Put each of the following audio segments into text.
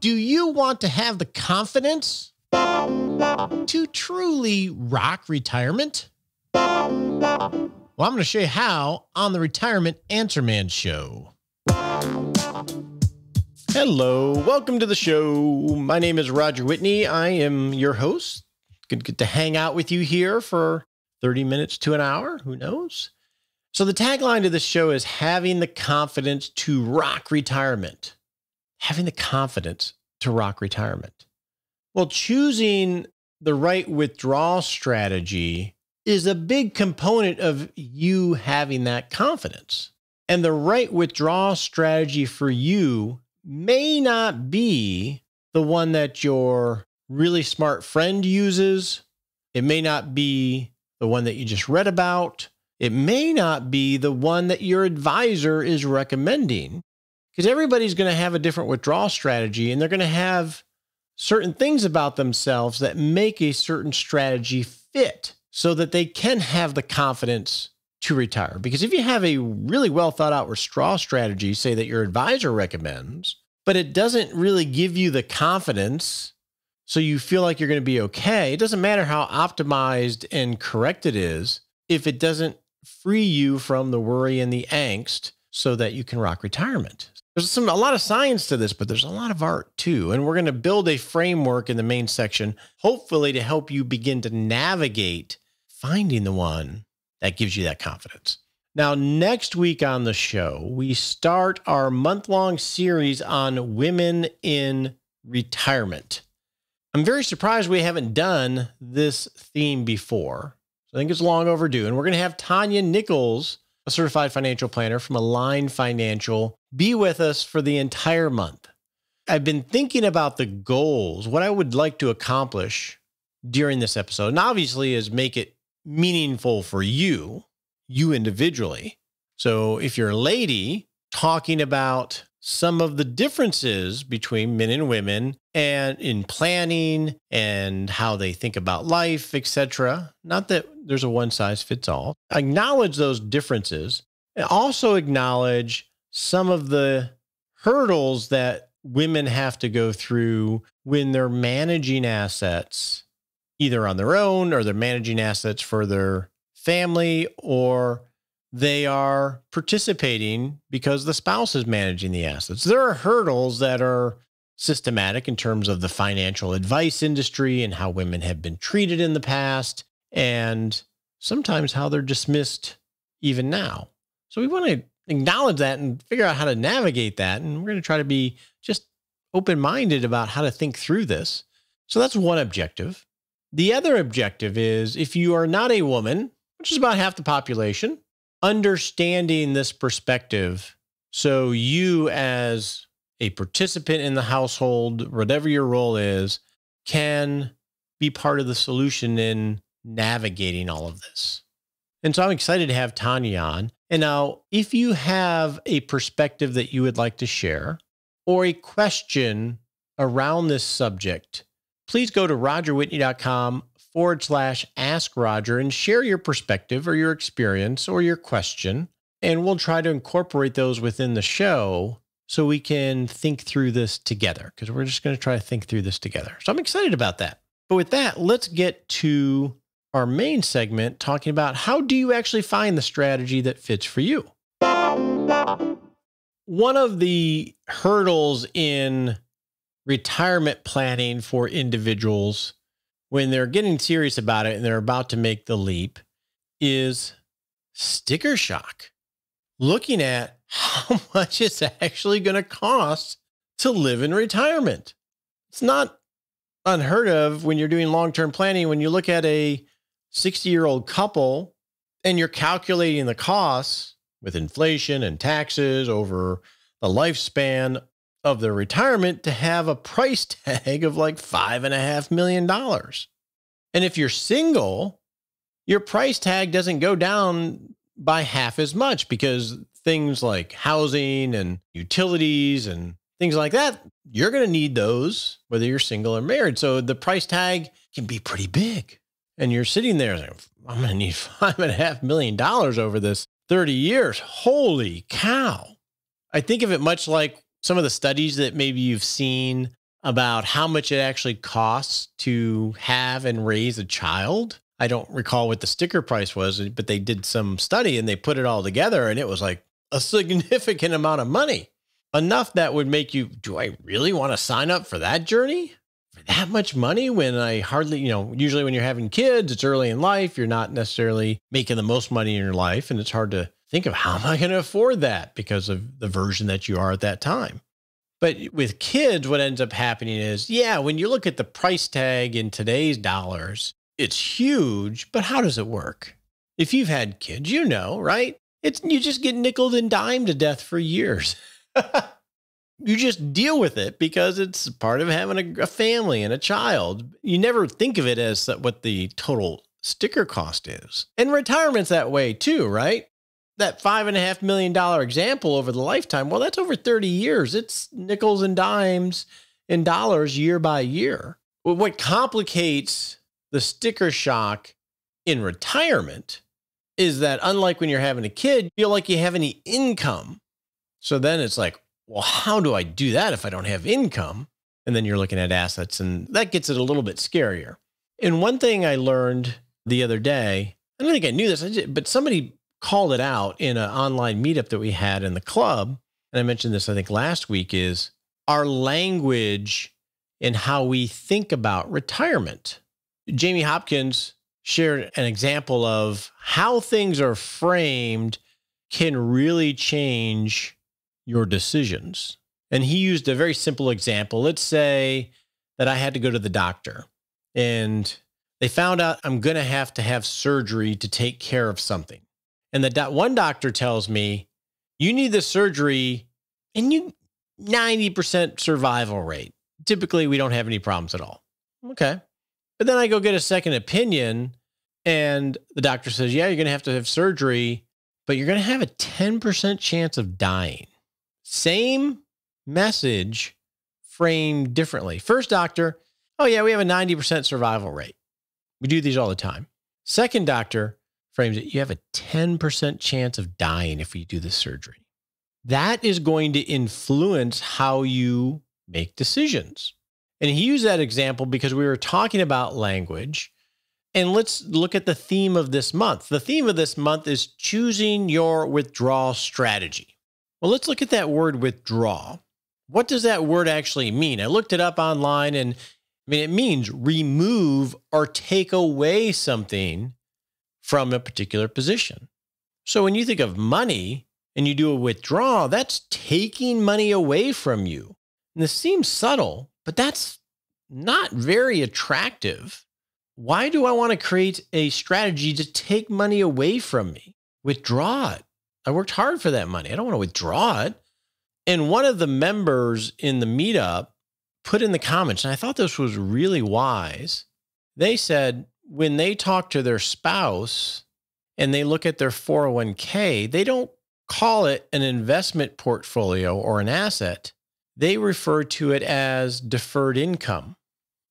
Do you want to have the confidence to truly rock retirement? Well, I'm going to show you how on the Retirement Answer Man show. Hello, welcome to the show. My name is Roger Whitney. I am your host. Good, good to hang out with you here for 30 minutes to an hour. Who knows? So, the tagline to this show is having the confidence to rock retirement having the confidence to rock retirement? Well, choosing the right withdrawal strategy is a big component of you having that confidence. And the right withdrawal strategy for you may not be the one that your really smart friend uses. It may not be the one that you just read about. It may not be the one that your advisor is recommending because everybody's going to have a different withdrawal strategy and they're going to have certain things about themselves that make a certain strategy fit so that they can have the confidence to retire. Because if you have a really well thought out withdrawal strategy, say that your advisor recommends, but it doesn't really give you the confidence so you feel like you're going to be okay. It doesn't matter how optimized and correct it is if it doesn't free you from the worry and the angst so that you can rock retirement there's some a lot of science to this, but there's a lot of art too. And we're going to build a framework in the main section, hopefully to help you begin to navigate finding the one that gives you that confidence. Now, next week on the show, we start our month long series on women in retirement. I'm very surprised we haven't done this theme before. So I think it's long overdue. And we're going to have Tanya Nichols certified financial planner from Align Financial, be with us for the entire month. I've been thinking about the goals, what I would like to accomplish during this episode. And obviously is make it meaningful for you, you individually. So if you're a lady talking about some of the differences between men and women and in planning and how they think about life, etc. Not that there's a one size fits all. Acknowledge those differences and also acknowledge some of the hurdles that women have to go through when they're managing assets either on their own or they're managing assets for their family or they are participating because the spouse is managing the assets. There are hurdles that are systematic in terms of the financial advice industry and how women have been treated in the past and sometimes how they're dismissed even now. So we want to acknowledge that and figure out how to navigate that. And we're going to try to be just open minded about how to think through this. So that's one objective. The other objective is if you are not a woman, which is about half the population, understanding this perspective so you as a participant in the household whatever your role is can be part of the solution in navigating all of this and so i'm excited to have tanya on and now if you have a perspective that you would like to share or a question around this subject please go to rogerwhitney.com forward slash ask Roger and share your perspective or your experience or your question. And we'll try to incorporate those within the show so we can think through this together because we're just going to try to think through this together. So I'm excited about that. But with that, let's get to our main segment talking about how do you actually find the strategy that fits for you? One of the hurdles in retirement planning for individuals when they're getting serious about it and they're about to make the leap is sticker shock. Looking at how much it's actually going to cost to live in retirement. It's not unheard of when you're doing long term planning. When you look at a 60 year old couple and you're calculating the costs with inflation and taxes over the lifespan of their retirement to have a price tag of like five and a half million dollars. And if you're single, your price tag doesn't go down by half as much because things like housing and utilities and things like that, you're going to need those whether you're single or married. So the price tag can be pretty big. And you're sitting there, like, I'm going to need five and a half million dollars over this 30 years. Holy cow. I think of it much like some of the studies that maybe you've seen about how much it actually costs to have and raise a child. I don't recall what the sticker price was, uh, but they did some study and they put it all together and it was like a significant amount of money. Enough that would make you, do I really want to sign up for that journey? For that much money when I hardly, you know, usually when you're having kids, it's early in life, you're not necessarily making the most money in your life and it's hard to think of how am I going to afford that because of the version that you are at that time. But with kids, what ends up happening is, yeah, when you look at the price tag in today's dollars, it's huge, but how does it work? If you've had kids, you know, right? It's you just get nickled and dimed to death for years. you just deal with it because it's part of having a, a, family and a child. You never think of it as what the total sticker cost is. And retirement's that way too, right? that five and a half million dollar example over the lifetime, well, that's over 30 years. It's nickels and dimes and dollars year by year. What complicates the sticker shock in retirement is that unlike when you're having a kid, you feel like you have any income. So then it's like, well, how do I do that if I don't have income? And then you're looking at assets, and that gets it a little bit scarier. And one thing I learned the other day, I don't think I knew this, but somebody called it out in an online meetup that we had in the club. And I mentioned this, I think, last week is our language and how we think about retirement. Jamie Hopkins shared an example of how things are framed can really change your decisions. And he used a very simple example. Let's say that I had to go to the doctor and they found out I'm going to have to have surgery to take care of something. And the do- one doctor tells me, you need the surgery and you 90% survival rate. Typically, we don't have any problems at all. Okay. But then I go get a second opinion, and the doctor says, Yeah, you're going to have to have surgery, but you're going to have a 10% chance of dying. Same message framed differently. First doctor, Oh, yeah, we have a 90% survival rate. We do these all the time. Second doctor, frames it, you have a 10% chance of dying if you do the surgery. That is going to influence how you make decisions. And he used that example because we were talking about language. And let's look at the theme of this month. The theme of this month is choosing your withdrawal strategy. Well, let's look at that word withdraw. What does that word actually mean? I looked it up online and I mean, it means remove or take away something from a particular position. So when you think of money and you do a withdrawal, that's taking money away from you. And this seems subtle, but that's not very attractive. Why do I want to create a strategy to take money away from me? Withdraw it. I worked hard for that money. I don't want to withdraw it. And one of the members in the meetup put in the comments, and I thought this was really wise. They said, when they talk to their spouse and they look at their 401k, they don't call it an investment portfolio or an asset. They refer to it as deferred income.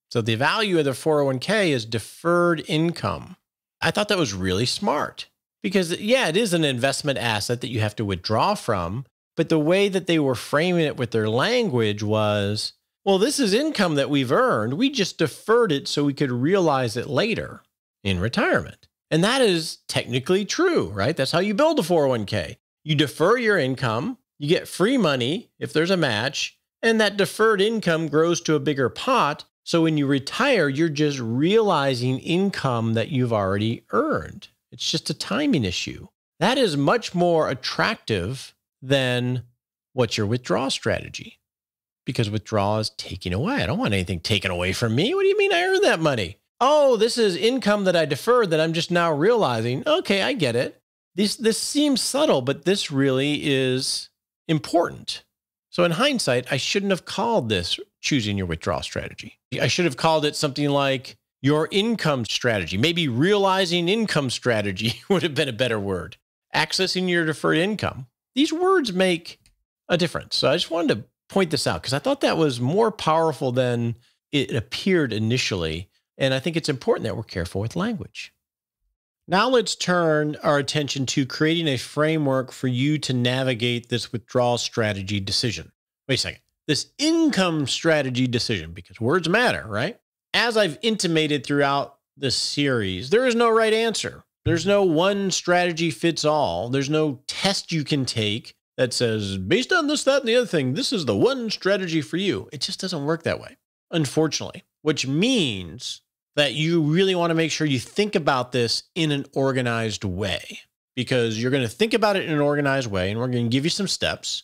So the value of the 401k is deferred income. I thought that was really smart because, yeah, it is an investment asset that you have to withdraw from. But the way that they were framing it with their language was well, this is income that we've earned. We just deferred it so we could realize it later in retirement. And that is technically true, right? That's how you build a 401k. You defer your income, you get free money if there's a match, and that deferred income grows to a bigger pot. So when you retire, you're just realizing income that you've already earned. It's just a timing issue. That is much more attractive than what's your withdrawal strategy because withdrawal is taking away. I don't want anything taken away from me. What do you mean I earned that money? Oh, this is income that I deferred that I'm just now realizing. Okay, I get it. This this seems subtle, but this really is important. So in hindsight, I shouldn't have called this choosing your withdrawal strategy. I should have called it something like your income strategy. Maybe realizing income strategy would have been a better word. Accessing your deferred income. These words make a difference. So I just wanted to point this out because I thought that was more powerful than it appeared initially. And I think it's important that we're careful with language. Now let's turn our attention to creating a framework for you to navigate this withdrawal strategy decision. Wait a second. This income strategy decision, because words matter, right? As I've intimated throughout this series, there is no right answer. There's no one strategy fits all. There's no test you can take that says, based on this, that, and the other thing, this is the one strategy for you. It just doesn't work that way, unfortunately, which means that you really want to make sure you think about this in an organized way because you're going to think about it in an organized way and we're going to give you some steps.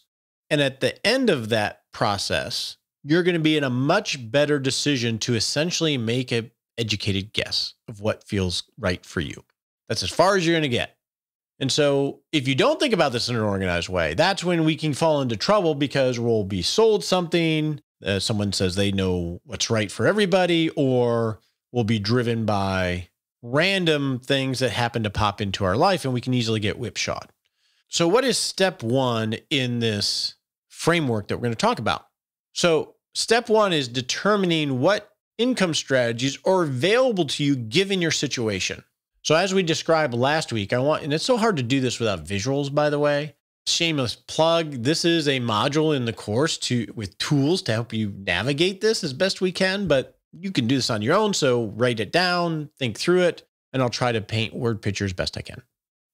And at the end of that process, you're going to be in a much better decision to essentially make an educated guess of what feels right for you. That's as far as you're going to get. And so, if you don't think about this in an organized way, that's when we can fall into trouble because we'll be sold something. Uh, someone says they know what's right for everybody, or we'll be driven by random things that happen to pop into our life, and we can easily get whipshod. So, what is step one in this framework that we're going to talk about? So, step one is determining what income strategies are available to you given your situation. So as we described last week, I want, and it's so hard to do this without visuals, by the way. Shameless plug. This is a module in the course to with tools to help you navigate this as best we can, but you can do this on your own. So write it down, think through it, and I'll try to paint word pictures best I can.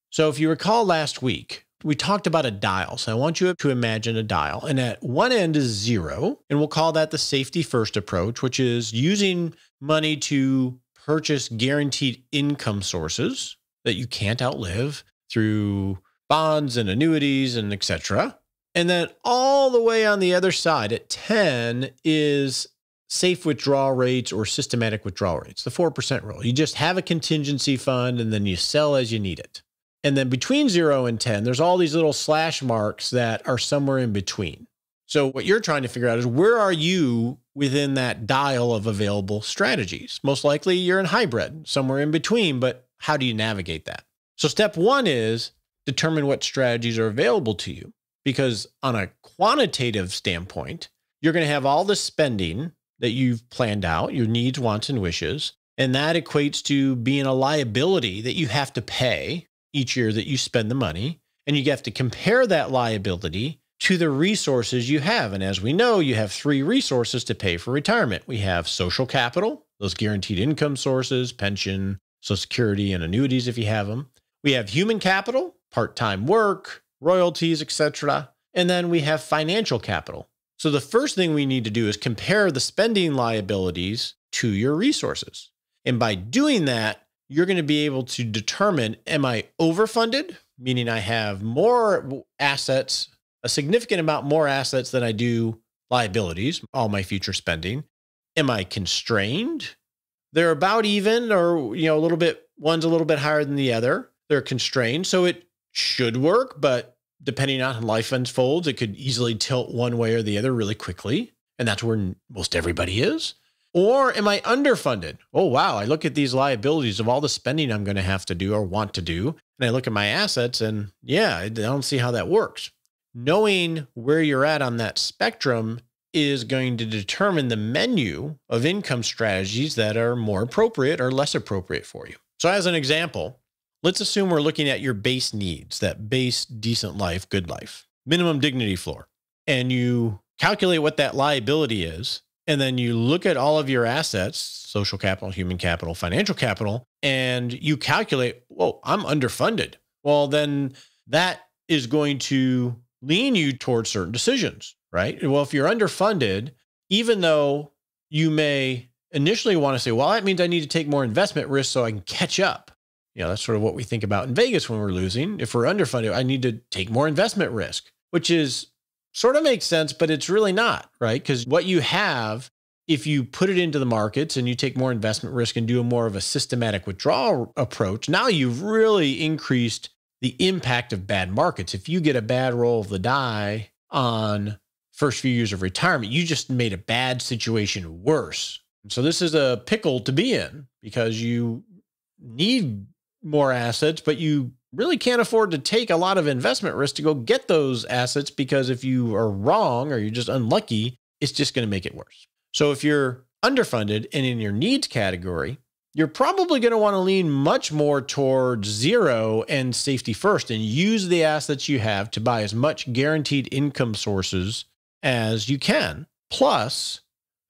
So if you recall last week, we talked about a dial. So I want you to imagine a dial. And at one end is zero. And we'll call that the safety first approach, which is using money to purchase guaranteed income sources that you can't outlive through bonds and annuities and etc. And then all the way on the other side at 10 is safe withdrawal rates or systematic withdrawal rates, the 4% rule. You just have a contingency fund and then you sell as you need it. And then between 0 and 10, there's all these little slash marks that are somewhere in between. So what you're trying to figure out is where are you within that dial of available strategies? Most likely you're in hybrid, somewhere in between, but how do you navigate that? So step 1 is determine what strategies are available to you because on a quantitative standpoint, you're going to have all the spending that you've planned out, your needs, wants and wishes, and that equates to being a liability that you have to pay each year that you spend the money, and you have to compare that liability to the resources you have. And as we know, you have three resources to pay for retirement we have social capital, those guaranteed income sources, pension, Social Security, and annuities if you have them. We have human capital, part time work, royalties, etc. And then we have financial capital. So the first thing we need to do is compare the spending liabilities to your resources. And by doing that, you're going to be able to determine am I overfunded, meaning I have more assets a significant amount more assets than I do liabilities, all my future spending. Am I constrained? They're about even or you know a little bit one's a little bit higher than the other. They're constrained, so it should work, but depending on how life unfolds, it could easily tilt one way or the other really quickly, and that's where most everybody is. Or am I underfunded? Oh, wow. I look at these liabilities of all the spending I'm going to have to do or want to do. And I look at my assets and yeah, I don't see how that works knowing where you're at on that spectrum is going to determine the menu of income strategies that are more appropriate or less appropriate for you. So, as an example, let's assume we're looking at your base needs, that base decent life, good life, minimum dignity floor, and you calculate what that liability is. And then you look at all of your assets, social capital, human capital, financial capital, and you calculate, whoa, I'm underfunded. Well, then that is going to lean you towards certain decisions, right? Well, if you're underfunded, even though you may initially want to say, well, that means I need to take more investment risk so I can catch up. You know, that's sort of what we think about in Vegas when we're losing. If we're underfunded, I need to take more investment risk, which is sort of makes sense, but it's really not, right? Because what you have, if you put it into the markets and you take more investment risk and do a more of a systematic withdrawal approach, now you've really increased the impact of bad markets. If you get a bad roll of the die on first few years of retirement, you just made a bad situation worse. so this is a pickle to be in because you need more assets, but you really can't afford to take a lot of investment risk to go get those assets because if you are wrong or you're just unlucky, it's just going to make it worse. So if you're underfunded and in your needs category, you're probably going to want to lean much more towards zero and safety first and use the assets you have to buy as much guaranteed income sources as you can. Plus,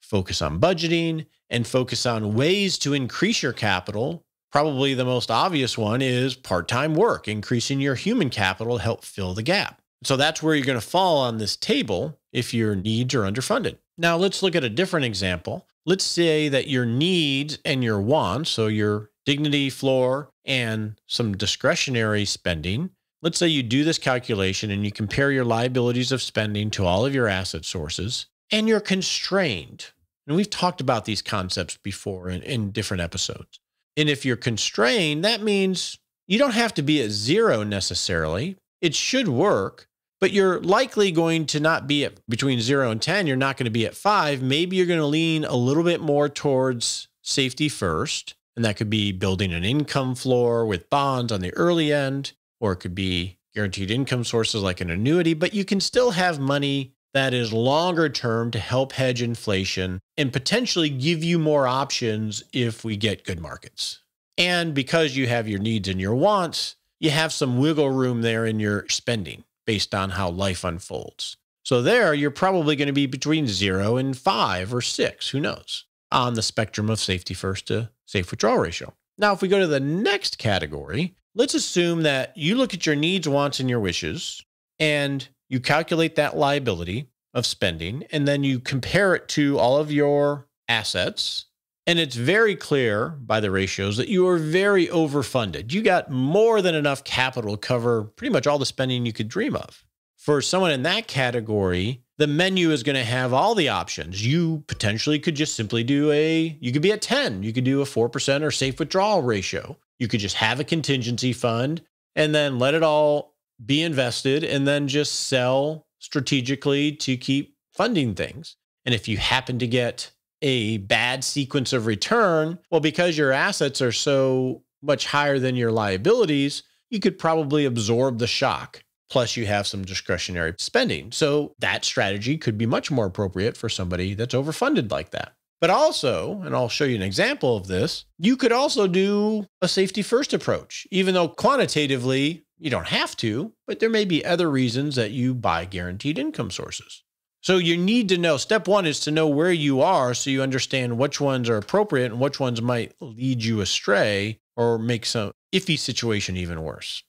focus on budgeting and focus on ways to increase your capital. Probably the most obvious one is part time work, increasing your human capital to help fill the gap. So that's where you're going to fall on this table if your needs are underfunded. Now let's look at a different example. Let's say that your needs and your wants, so your dignity floor and some discretionary spending, let's say you do this calculation and you compare your liabilities of spending to all of your asset sources and you're constrained. And we've talked about these concepts before in, in different episodes. And if you're constrained, that means you don't have to be at zero necessarily. It should work, but you're likely going to not be at between zero and 10. You're not going to be at five. Maybe you're going to lean a little bit more towards safety first. And that could be building an income floor with bonds on the early end, or it could be guaranteed income sources like an annuity, but you can still have money that is longer term to help hedge inflation and potentially give you more options if we get good markets. And because you have your needs and your wants, you have some wiggle room there in your spending based on how life unfolds. So there, you're probably going to be between zero and five or six, who knows, on the spectrum of safety first to safe withdrawal ratio. Now, if we go to the next category, let's assume that you look at your needs, wants, and your wishes, and you calculate that liability of spending, and then you compare it to all of your assets and it's very clear by the ratios that you are very overfunded. You got more than enough capital to cover pretty much all the spending you could dream of. For someone in that category, the menu is going to have all the options. You potentially could just simply do a, you could be at 10, you could do a 4% or safe withdrawal ratio. You could just have a contingency fund and then let it all be invested and then just sell strategically to keep funding things. And if you happen to get a bad sequence of return, well, because your assets are so much higher than your liabilities, you could probably absorb the shock. Plus, you have some discretionary spending. So, that strategy could be much more appropriate for somebody that's overfunded like that. But also, and I'll show you an example of this, you could also do a safety first approach, even though quantitatively you don't have to, but there may be other reasons that you buy guaranteed income sources. So you need to know. Step one is to know where you are so you understand which ones are appropriate and which ones might lead you astray or make some iffy situation even worse.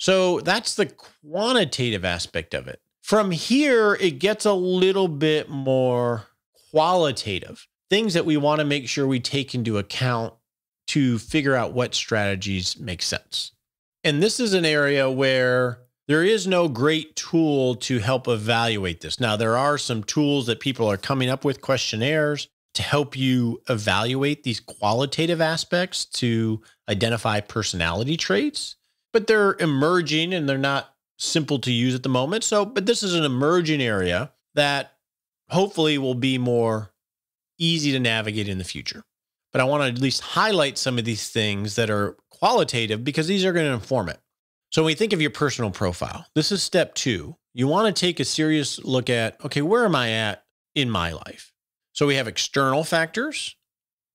So that's the quantitative aspect of it. From here, it gets a little bit more qualitative things that we want to make sure we take into account to figure out what strategies make sense. And this is an area where there is no great tool to help evaluate this. Now, there are some tools that people are coming up with, questionnaires to help you evaluate these qualitative aspects to identify personality traits, but they're emerging and they're not simple to use at the moment. So, but this is an emerging area that hopefully will be more easy to navigate in the future. But I want to at least highlight some of these things that are qualitative because these are going to inform it. So when we think of your personal profile, this is step two. You want to take a serious look at, okay, where am I at in my life? So we have external factors.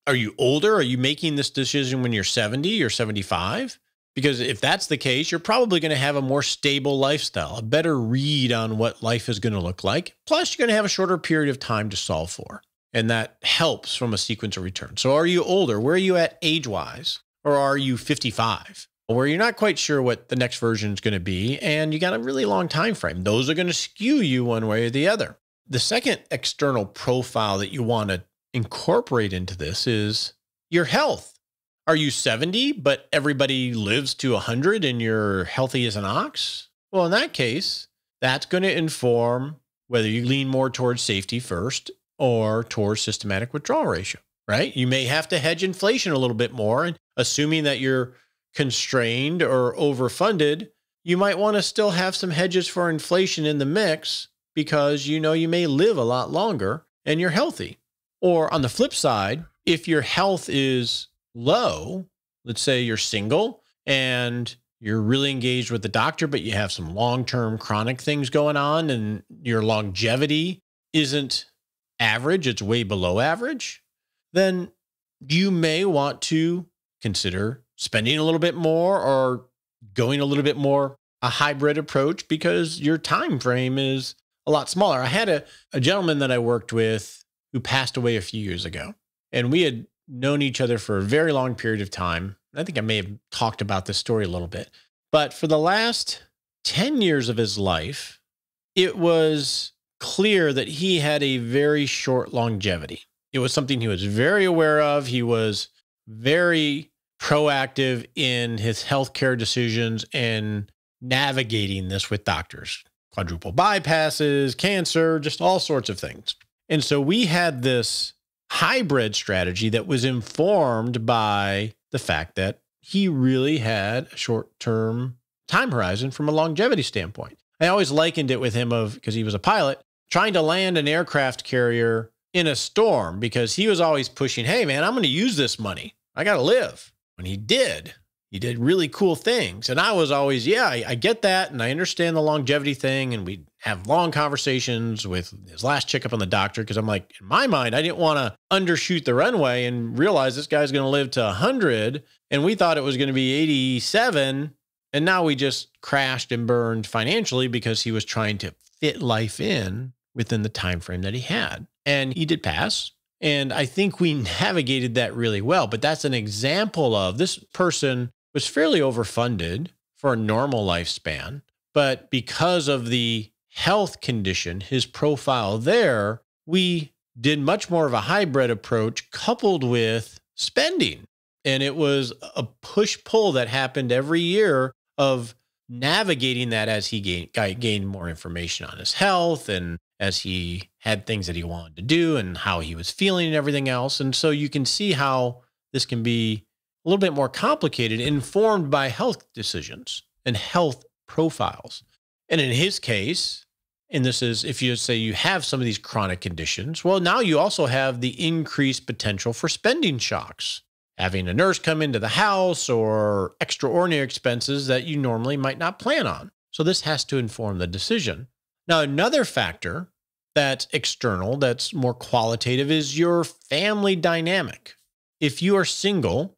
Are you older? Are you making this decision when you're 70 or 75? Because if that's the case, you're probably going to have a more stable lifestyle, a better read on what life is going to look like. Plus, you're going to have a shorter period of time to solve for. And that helps from a sequence of return. So, are you older? Where are you at age wise? Or are you 55? where you're not quite sure what the next version is going to be and you got a really long time frame those are going to skew you one way or the other the second external profile that you want to incorporate into this is your health are you 70 but everybody lives to 100 and you're healthy as an ox well in that case that's going to inform whether you lean more towards safety first or towards systematic withdrawal ratio right you may have to hedge inflation a little bit more and assuming that you're constrained or overfunded, you might want to still have some hedges for inflation in the mix because you know you may live a lot longer and you're healthy. Or on the flip side, if your health is low, let's say you're single and you're really engaged with the doctor, but you have some long term chronic things going on and your longevity isn't average, it's way below average, then you may want to consider spending a little bit more or going a little bit more a hybrid approach because your time frame is a lot smaller. I had a, a gentleman that I worked with who passed away a few years ago, and we had known each other for a very long period of time. I think I may have talked about this story a little bit, but for the last 10 years of his life, it was clear that he had a very short longevity. It was something he was very aware of. He was very proactive in his healthcare decisions and navigating this with doctors, quadruple bypasses, cancer, just all sorts of things. And so we had this hybrid strategy that was informed by the fact that he really had a short-term time horizon from a longevity standpoint. I always likened it with him of because he was a pilot trying to land an aircraft carrier in a storm because he was always pushing, "Hey man, I'm going to use this money. I got to live." when he did, he did really cool things. And I was always, yeah, I, I, get that. And I understand the longevity thing. And we'd have long conversations with his last checkup on the doctor. Cause I'm like, in my mind, I didn't want to undershoot the runway and realize this guy's going to live to 100. And we thought it was going to be 87. And now we just crashed and burned financially because he was trying to fit life in within the time frame that he had. And he did pass and I think we navigated that really well. But that's an example of this person was fairly overfunded for a normal lifespan. But because of the health condition, his profile there, we did much more of a hybrid approach coupled with spending. And it was a push pull that happened every year of navigating that as he gained, gained more information on his health and as he had things that he wanted to do and how he was feeling and everything else. And so you can see how this can be a little bit more complicated, informed by health decisions and health profiles. And in his case, and this is if you say you have some of these chronic conditions, well, now you also have the increased potential for spending shocks, having a nurse come into the house or extraordinary expenses that you normally might not plan on. So this has to inform the decision. Now, another factor that's external, that's more qualitative, is your family dynamic. If you are single,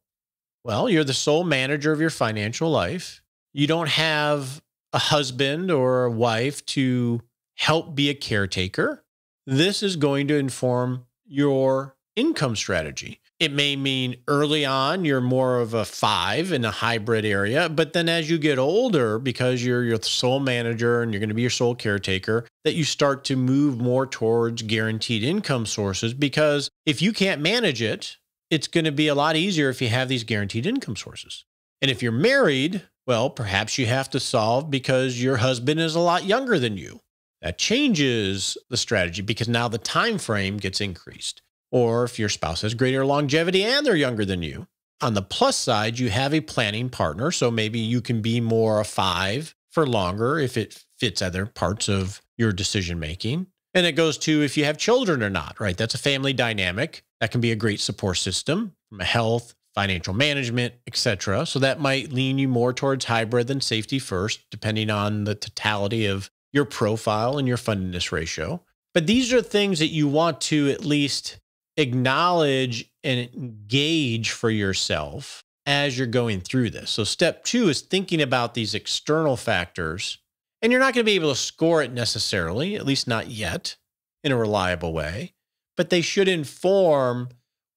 well, you're the sole manager of your financial life. You don't have a husband or a wife to help be a caretaker. This is going to inform your income strategy it may mean early on you're more of a five in a hybrid area, but then as you get older, because you're your sole manager and you're going to be your sole caretaker, that you start to move more towards guaranteed income sources. Because if you can't manage it, it's going to be a lot easier if you have these guaranteed income sources. And if you're married, well, perhaps you have to solve because your husband is a lot younger than you. That changes the strategy because now the time frame gets increased or if your spouse has greater longevity and they're younger than you. On the plus side, you have a planning partner, so maybe you can be more a five for longer if it fits other parts of your decision making. And it goes to if you have children or not, right? That's a family dynamic. That can be a great support system from a health, financial management, etc. So that might lean you more towards hybrid than safety first, depending on the totality of your profile and your fundedness ratio. But these are things that you want to at least acknowledge and engage for yourself as you're going through this. So, step two is thinking about these external factors, and you're not going to be able to score it necessarily, at least not yet, in a reliable way, but they should inform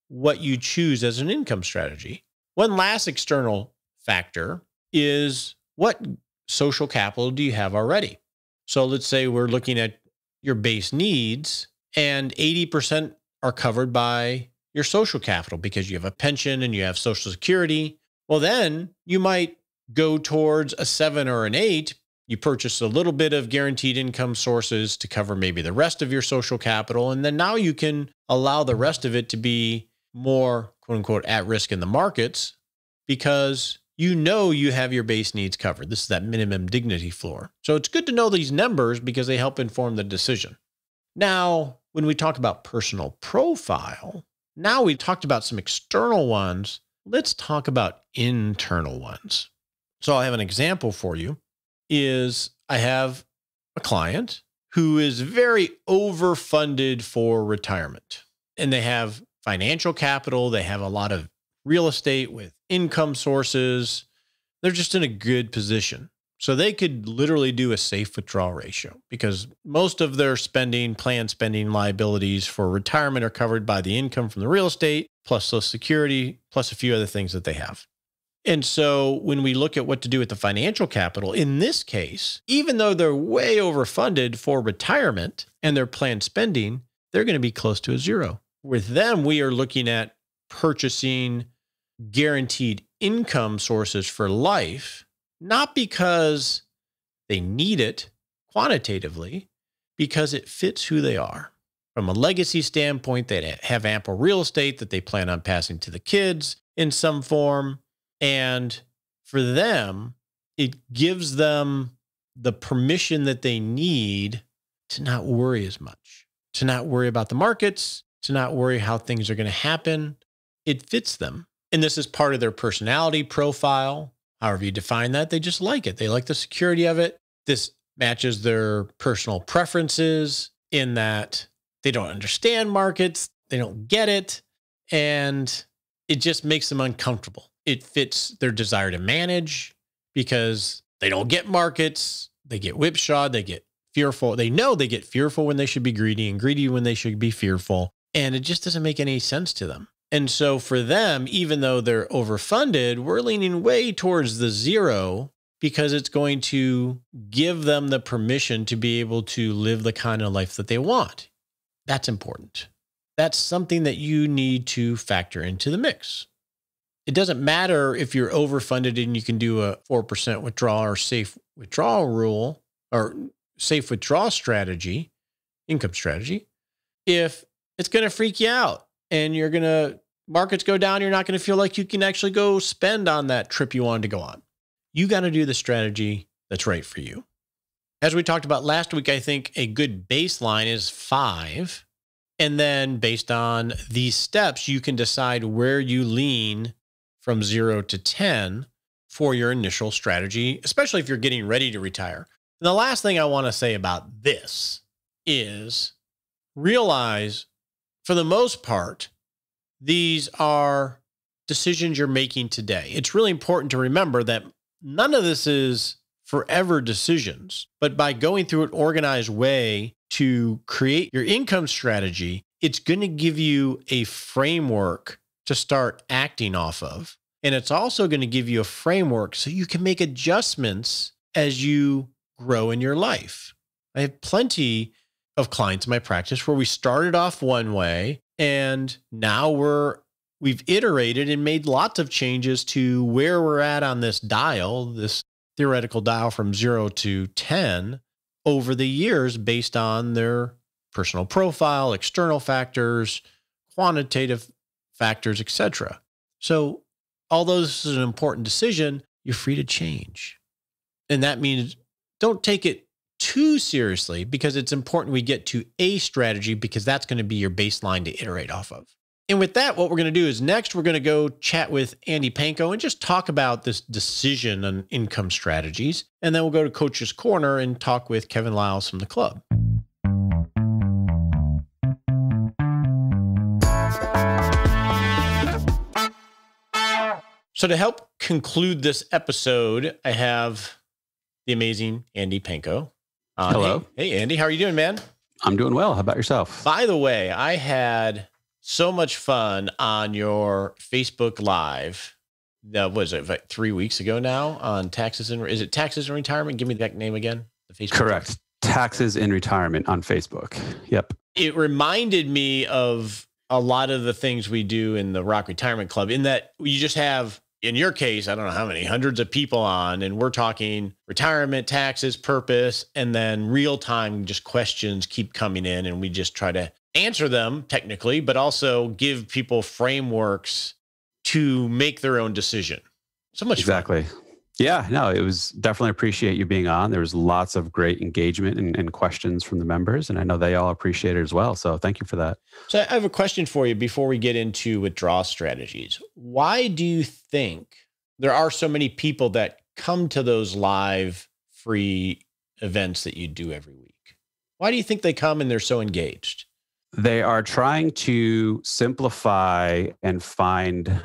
what you choose as an income strategy. One last external factor is what social capital do you have already? So, let's say we're looking at your base needs, and 80% are covered by your social capital because you have a pension and you have social security. Well, then you might go towards a seven or an eight. You purchase a little bit of guaranteed income sources to cover maybe the rest of your social capital. And then now you can allow the rest of it to be more quote unquote at risk in the markets because you know you have your base needs covered. This is that minimum dignity floor. So it's good to know these numbers because they help inform the decision. Now, when we talk about personal profile, now we talked about some external ones. Let's talk about internal ones. So I have an example for you is I have a client who is very overfunded for retirement and they have financial capital, they have a lot of real estate with income sources. They're just in a good position. So they could literally do a safe withdrawal ratio because most of their spending, plan spending liabilities for retirement are covered by the income from the real estate, plus Social Security, plus a few other things that they have. And so when we look at what to do with the financial capital, in this case, even though they're way overfunded for retirement and their planned spending, they're going to be close to a zero. With them, we are looking at purchasing guaranteed income sources for life not because they need it quantitatively, because it fits who they are. From a legacy standpoint, they have ample real estate that they plan on passing to the kids in some form. And for them, it gives them the permission that they need to not worry as much, to not worry about the markets, to not worry how things are going to happen. It fits them. And this is part of their personality profile however you define that, they just like it. They like the security of it. This matches their personal preferences in that they don't understand markets, they don't get it, and it just makes them uncomfortable. It fits their desire to manage because they don't get markets, they get whipshawed, they get fearful. They know they get fearful when they should be greedy and greedy when they should be fearful. And it just doesn't make any sense to them. And so for them, even though they're overfunded, we're leaning way towards the zero because it's going to give them the permission to be able to live the kind of life that they want. That's important. That's something that you need to factor into the mix. It doesn't matter if you're overfunded and you can do a 4% withdrawal or safe withdrawal rule or safe withdrawal strategy, income strategy, if it's going to freak you out and you're going to markets go down, you're not going to feel like you can actually go spend on that trip you wanted to go on. You got to do the strategy that's right for you. As we talked about last week, I think a good baseline is five. And then based on these steps, you can decide where you lean from zero to 10 for your initial strategy, especially if you're getting ready to retire. And the last thing I want to say about this is realize for the most part, these are decisions you're making today. It's really important to remember that none of this is forever decisions, but by going through an organized way to create your income strategy, it's going to give you a framework to start acting off of. And it's also going to give you a framework so you can make adjustments as you grow in your life. I have plenty of clients in my practice where we started off one way and now we're we've iterated and made lots of changes to where we're at on this dial, this theoretical dial from 0 to 10 over the years based on their personal profile, external factors, quantitative factors, etc. So, although this is an important decision, you're free to change. And that means don't take it too seriously because it's important we get to a strategy because that's going to be your baseline to iterate off of. And with that, what we're going to do is next, we're going to go chat with Andy Panko and just talk about this decision on income strategies. And then we'll go to Coach's Corner and talk with Kevin Lyles from the club. So, to help conclude this episode, I have the amazing Andy Panko. Uh, Hello. Hey, hey, Andy. How are you doing, man? I'm doing well. How about yourself? By the way, I had so much fun on your Facebook Live. That was it like three weeks ago now on taxes and is it taxes and retirement? Give me that name again. The Facebook correct taxes and retirement on Facebook. Yep. It reminded me of a lot of the things we do in the Rock Retirement Club in that you just have in your case, I don't know how many hundreds of people on, and we're talking retirement, taxes, purpose, and then real time just questions keep coming in, and we just try to answer them technically, but also give people frameworks to make their own decision. So much exactly. Fun. Yeah, no, it was definitely appreciate you being on. There was lots of great engagement and, and, questions from the members, and I know they all appreciate it as well. So thank you for that. So I have a question for you before we get into withdrawal strategies. Why do you think there are so many people that come to those live free events that you do every week? Why do you think they come and they're so engaged? They are trying to simplify and find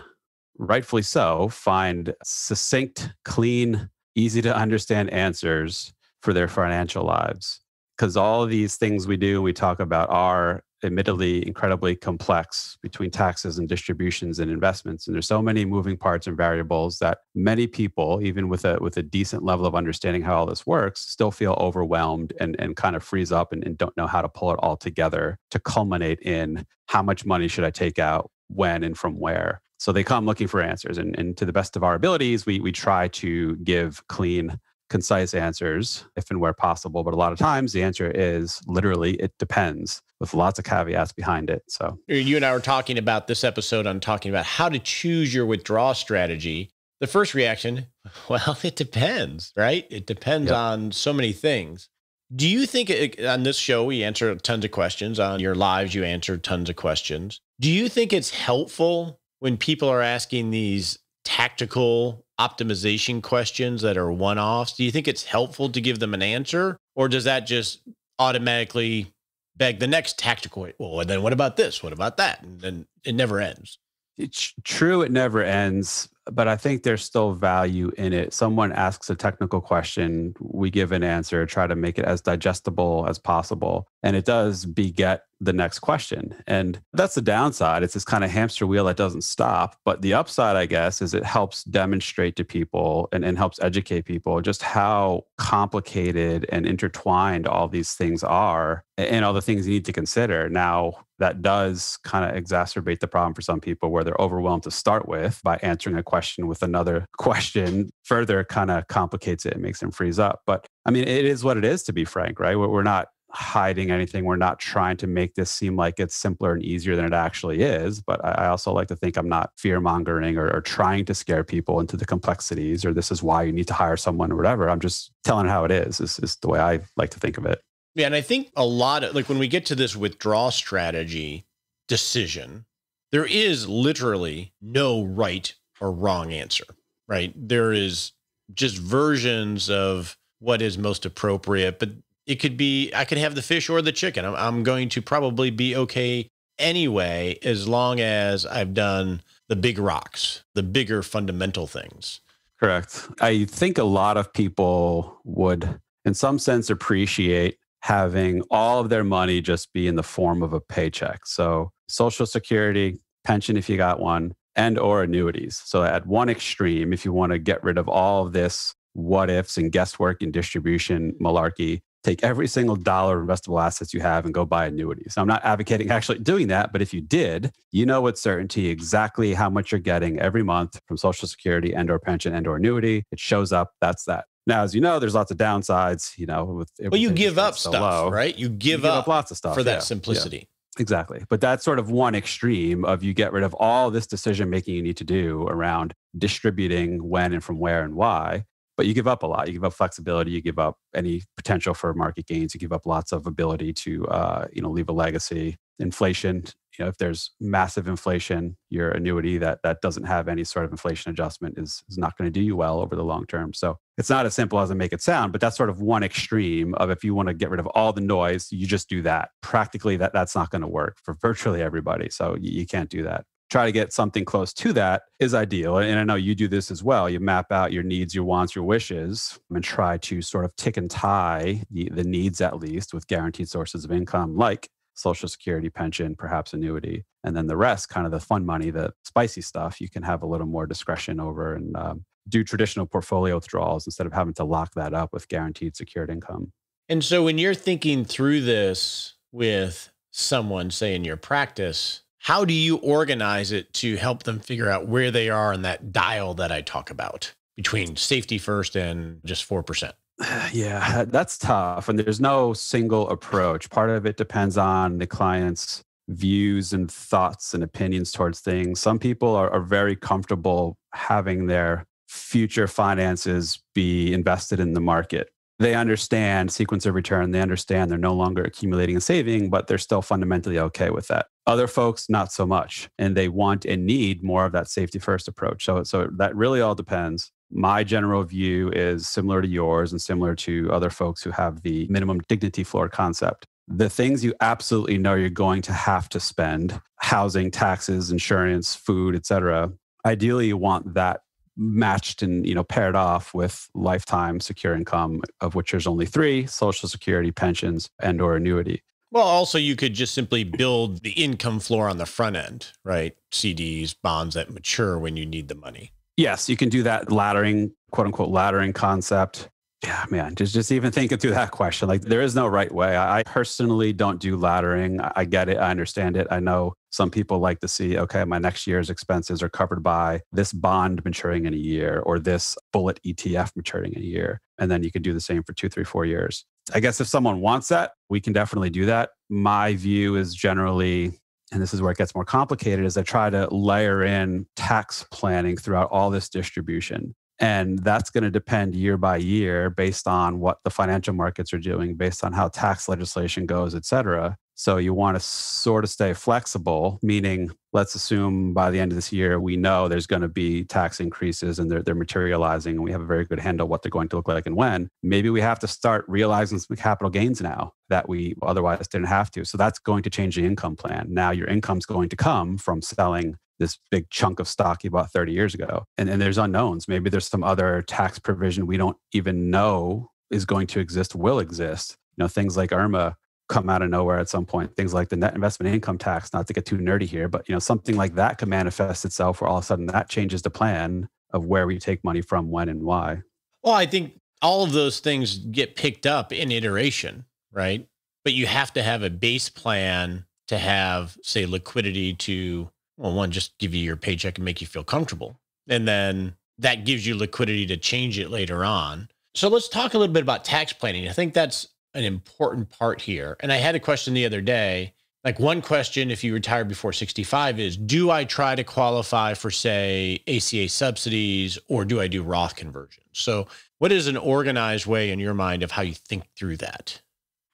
rightfully so, find succinct, clean, easy to understand answers for their financial lives. Because all these things we do and we talk about are admittedly incredibly complex between taxes and distributions and investments and there's so many moving parts and variables that many people even with a with a decent level of understanding how all this works still feel overwhelmed and and kind of freeze up and, and don't know how to pull it all together to culminate in how much money should i take out when and from where so they come looking for answers. And, and to the best of our abilities, we, we try to give clean, concise answers if and where possible. But a lot of times the answer is literally, it depends with lots of caveats behind it. So you and I were talking about this episode on talking about how to choose your withdrawal strategy. The first reaction, well, it depends, right? It depends yep. on so many things. Do you think it, on this show we answer tons of questions on your lives? You answer tons of questions. Do you think it's helpful when people are asking these tactical optimization questions that are one offs, do you think it's helpful to give them an answer? Or does that just automatically beg the next tactical? Well, and then what about this? What about that? And then it never ends. It's true. It never ends but I think there's still value in it. Someone asks a technical question, we give an answer, try to make it as digestible as possible. And it does beget the next question. And that's the downside. It's this kind of hamster wheel that doesn't stop. But the upside, I guess, is it helps demonstrate to people and, and helps educate people just how complicated and intertwined all these things are and all the things you need to consider. Now, that does kind of exacerbate the problem for some people where they're overwhelmed to start with by answering a question question with another question further kind of complicates it and makes them freeze up. But I mean, it is what it is, to be frank, right? We're not hiding anything. We're not trying to make this seem like it's simpler and easier than it actually is. But I also like to think I'm not fear mongering or, or, trying to scare people into the complexities or this is why you need to hire someone or whatever. I'm just telling how it is, is, is the way I like to think of it. Yeah. And I think a lot of like when we get to this withdrawal strategy decision, there is literally no right or wrong answer, right? There is just versions of what is most appropriate, but it could be I could have the fish or the chicken. I'm, I'm going to probably be okay anyway, as long as I've done the big rocks, the bigger fundamental things. Correct. I think a lot of people would, in some sense, appreciate having all of their money just be in the form of a paycheck. So, Social Security, pension if you got one, and or annuities. So at one extreme, if you want to get rid of all of this what ifs and guesswork and distribution malarkey, take every single dollar of investable assets you have and go buy annuities. So I'm not advocating actually doing that, but if you did, you know with certainty exactly how much you're getting every month from social security and or pension and or annuity. It shows up, that's that. Now, as you know, there's lots of downsides, you know, with well, you give up so stuff, low. right? You give, you give up, up, lots of stuff for that yeah, simplicity. Yeah. Exactly. But that's sort of one extreme of you get rid of all this decision making you need to do around distributing when and from where and why. But you give up a lot. You give up flexibility. You give up any potential for market gains. You give up lots of ability to, uh, you know, leave a legacy. Inflation you know if there's massive inflation your annuity that that doesn't have any sort of inflation adjustment is is not going to do you well over the long term so it's not as simple as i make it sound but that's sort of one extreme of if you want to get rid of all the noise you just do that practically that that's not going to work for virtually everybody so you, you can't do that try to get something close to that is ideal. And I know you do this as well. You map out your needs, your wants, your wishes, and try to sort of tick and tie the, the needs at least with guaranteed sources of income like social security, pension, perhaps annuity. And then the rest, kind of the fun money, the spicy stuff, you can have a little more discretion over and um, do traditional portfolio withdrawals instead of having to lock that up with guaranteed secured income. And so when you're thinking through this with someone, say in your practice, how do you organize it to help them figure out where they are on that dial that I talk about between safety first and just 4%? yeah, that's tough. And there's no single approach. Part of it depends on the client's views and thoughts and opinions towards things. Some people are, are very comfortable having their future finances be invested in the market. They understand sequence of return. They understand they're no longer accumulating and saving, but they're still fundamentally okay with that. Other folks, not so much. And they want and need more of that safety first approach. So, so that really all depends my general view is similar to yours and similar to other folks who have the minimum dignity floor concept. The things you absolutely know you're going to have to spend housing, taxes, insurance, food, etc. Ideally, you want that matched and you know paired off with lifetime secure income of which there's only three social security pensions and or annuity well, also you could just simply build the income floor on the front end, right? CDs, bonds that mature when you need the money yes, you can do that laddering, quote unquote, laddering concept. Yeah, man, just, just even thinking through that question, like there is no right way. I, I personally don't do laddering. I, I get it. I understand it. I know some people like to see, okay, my next year's expenses are covered by this bond maturing in a year or this bullet ETF maturing in a year. And then you can do the same for two, three, four years. I guess if someone wants that, we can definitely do that. My view is generally and this is where it gets more complicated, is I try to layer in tax planning throughout all this distribution. And that's going to depend year by year based on what the financial markets are doing, based on how tax legislation goes, et cetera. So you want to sort of stay flexible, meaning let's assume by the end of this year, we know there's going to be tax increases and they're, they're materializing and we have a very good handle what they're going to look like and when. Maybe we have to start realizing some capital gains now that we otherwise didn't have to. So that's going to change the income plan. Now your income's going to come from selling this big chunk of stock you bought 30 years ago. And, and there's unknowns. Maybe there's some other tax provision we don't even know is going to exist, will exist. You know, things like Irma come out of nowhere at some point. Things like the net investment income tax, not to get too nerdy here, but you know, something like that could manifest itself where all of a sudden that changes the plan of where we take money from, when and why. Well, I think all of those things get picked up in iteration, right? But you have to have a base plan to have, say, liquidity to well, one, just give you your paycheck and make you feel comfortable. And then that gives you liquidity to change it later on. So let's talk a little bit about tax planning. I think that's an important part here. And I had a question the other day. Like one question, if you retire before 65, is do I try to qualify for, say, ACA subsidies or do I do Roth conversions? So, what is an organized way in your mind of how you think through that?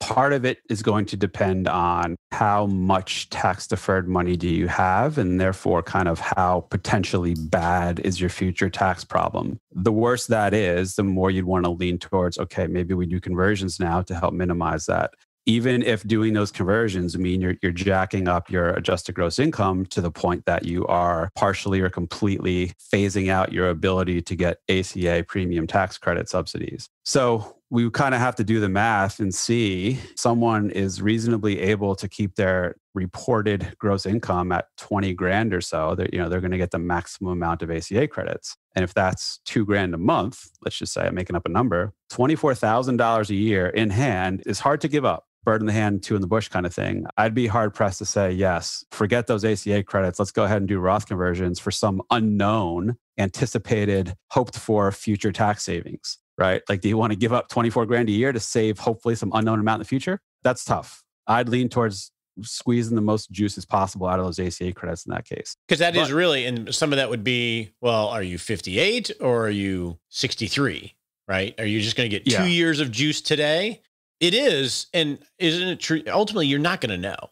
Part of it is going to depend on how much tax deferred money do you have, and therefore, kind of how potentially bad is your future tax problem. The worse that is, the more you'd want to lean towards, okay, maybe we do conversions now to help minimize that. Even if doing those conversions mean you're, you're jacking up your adjusted gross income to the point that you are partially or completely phasing out your ability to get ACA premium tax credit subsidies. So we kind of have to do the math and see someone is reasonably able to keep their reported gross income at 20 grand or so that you know they're going to get the maximum amount of ACA credits and if that's 2 grand a month let's just say I'm making up a number $24,000 a year in hand is hard to give up bird in the hand two in the bush kind of thing I'd be hard pressed to say yes forget those ACA credits let's go ahead and do Roth conversions for some unknown anticipated hoped for future tax savings right? Like, do you want to give up 24 grand a year to save hopefully some unknown amount in the future? That's tough. I'd lean towards squeezing the most juice as possible out of those ACA credits in that case. Because that but, is really, and some of that would be, well, are you 58 or are you 63, right? Are you just going to get yeah. two years of juice today? It is. And isn't it true? Ultimately, you're not going to know.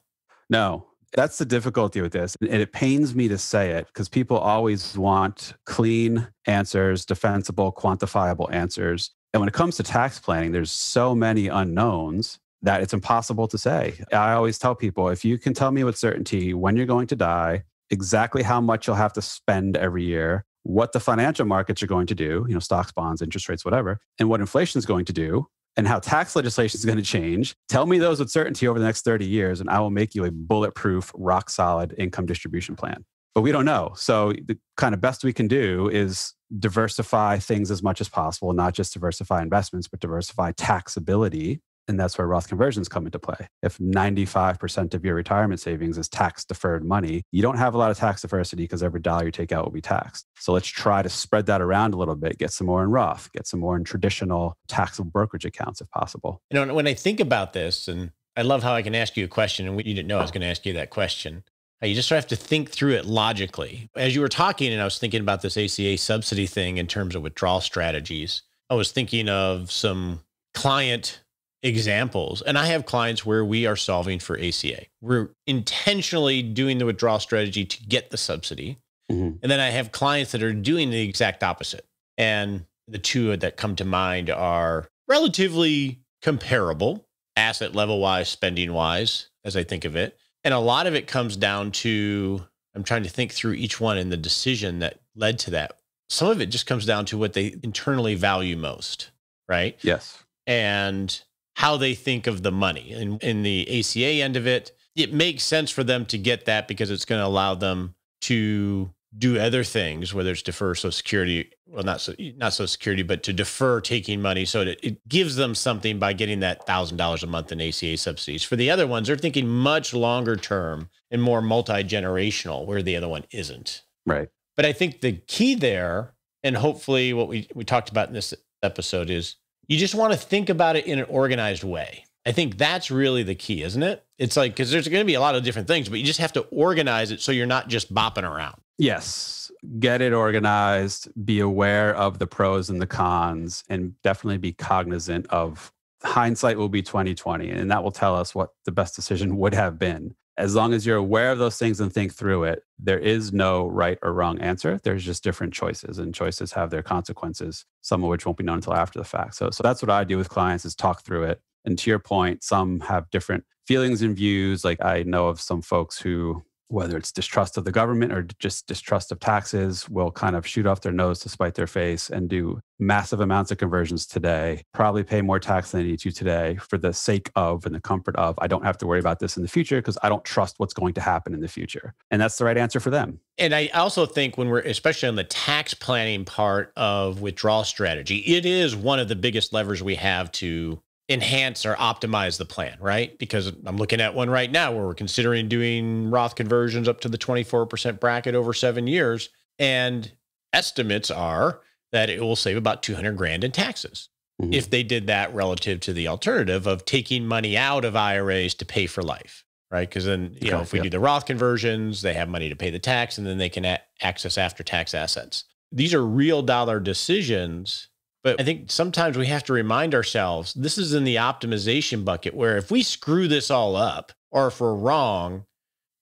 No, that's the difficulty with this. And it pains me to say it because people always want clean answers, defensible, quantifiable answers. And when it comes to tax planning, there's so many unknowns that it's impossible to say. I always tell people if you can tell me with certainty when you're going to die, exactly how much you'll have to spend every year, what the financial markets are going to do, you know, stocks, bonds, interest rates, whatever, and what inflation is going to do, and how tax legislation is going to change. Tell me those with certainty over the next 30 years, and I will make you a bulletproof, rock solid income distribution plan. But we don't know. So, the kind of best we can do is diversify things as much as possible, not just diversify investments, but diversify taxability and that's where Roth conversions come into play. If 95% of your retirement savings is tax deferred money, you don't have a lot of tax diversity because every dollar you take out will be taxed. So let's try to spread that around a little bit, get some more in Roth, get some more in traditional taxable brokerage accounts if possible. You know, when I think about this, and I love how I can ask you a question, and you didn't know I was going to ask you that question. Uh, you just sort of have to think through it logically. As you were talking, and I was thinking about this ACA subsidy thing in terms of withdrawal strategies, I was thinking of some client examples. And I have clients where we are solving for ACA. We're intentionally doing the withdrawal strategy to get the subsidy. Mm-hmm. And then I have clients that are doing the exact opposite. And the two that come to mind are relatively comparable asset level wise, spending wise, as I think of it. And a lot of it comes down to I'm trying to think through each one and the decision that led to that. Some of it just comes down to what they internally value most, right? Yes. And how they think of the money. And in the ACA end of it, it makes sense for them to get that because it's going to allow them to do other things, whether it's defer Social Security, well, not so, not Social Security, but to defer taking money, so it gives them something by getting that thousand dollars a month in ACA subsidies. For the other ones, they're thinking much longer term and more multi generational, where the other one isn't. Right. But I think the key there, and hopefully what we we talked about in this episode is you just want to think about it in an organized way. I think that's really the key, isn't it? It's like, because there's going to be a lot of different things, but you just have to organize it so you're not just bopping around. Yes. Get it organized, be aware of the pros and the cons, and definitely be cognizant of hindsight will be 2020 and that will tell us what the best decision would have been as long as you're aware of those things and think through it, there is no right or wrong answer. There's just different choices, and choices have their consequences, some of which won't be known until after the fact. So, so that's what I do with clients is talk through it. And to your point, some have different feelings and views. Like I know of some folks who whether it's distrust of the government or just distrust of taxes, will kind of shoot off their nose to spite their face and do massive amounts of conversions today, probably pay more tax than they need to today for the sake of and the comfort of, I don't have to worry about this in the future because I don't trust what's going to happen in the future. And that's the right answer for them. And I also think when we're, especially on the tax planning part of withdrawal strategy, it is one of the biggest levers we have to enhance or optimize the plan, right? Because I'm looking at one right now where we're considering doing Roth conversions up to the 24% bracket over seven years. And estimates are that it will save about 200 grand in taxes mm-hmm. if they did that relative to the alternative of taking money out of IRAs to pay for life, right? Because then, you okay, know, if we yep. do the Roth conversions, they have money to pay the tax and then they can a- access after tax assets. These are real dollar decisions but I think sometimes we have to remind ourselves this is in the optimization bucket where if we screw this all up or if we're wrong,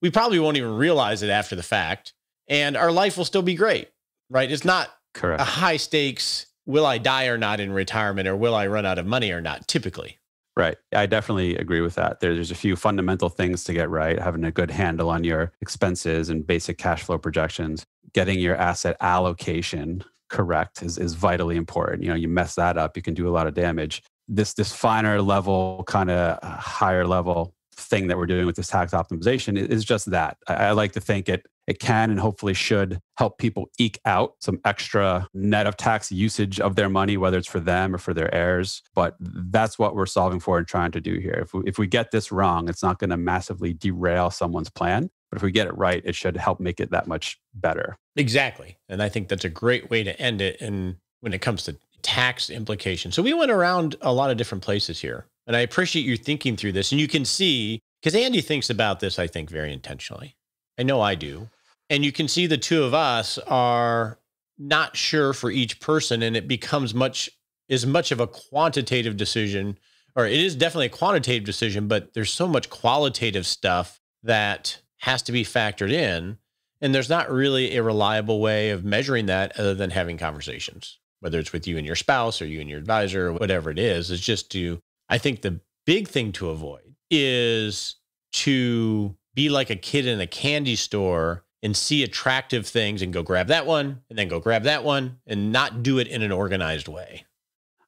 we probably won't even realize it after the fact and our life will still be great, right? It's not Correct. a high stakes, will I die or not in retirement or will I run out of money or not typically. Right. I definitely agree with that. There, there's a few fundamental things to get right having a good handle on your expenses and basic cash flow projections, getting your asset allocation correct is, is vitally important. You know, you mess that up, you can do a lot of damage. This, this finer level, kind of uh, higher level thing that we're doing with this tax optimization is just that. I, I like to think it it can and hopefully should help people eke out some extra net of tax usage of their money, whether it's for them or for their heirs. But that's what we're solving for and trying to do here. If we, if we get this wrong, it's not going to massively derail someone's plan. But if we get it right, it should help make it that much better. Exactly. And I think that's a great way to end it. And when it comes to tax implications, so we went around a lot of different places here. And I appreciate you thinking through this. And you can see, because Andy thinks about this, I think, very intentionally. I know I do. And you can see the two of us are not sure for each person. And it becomes much, is much of a quantitative decision, or it is definitely a quantitative decision, but there's so much qualitative stuff that has to be factored in. And there's not really a reliable way of measuring that other than having conversations, whether it's with you and your spouse or you and your advisor or whatever it is, is just to, I think the big thing to avoid is to be like a kid in a candy store and see attractive things and go grab that one and then go grab that one and not do it in an organized way.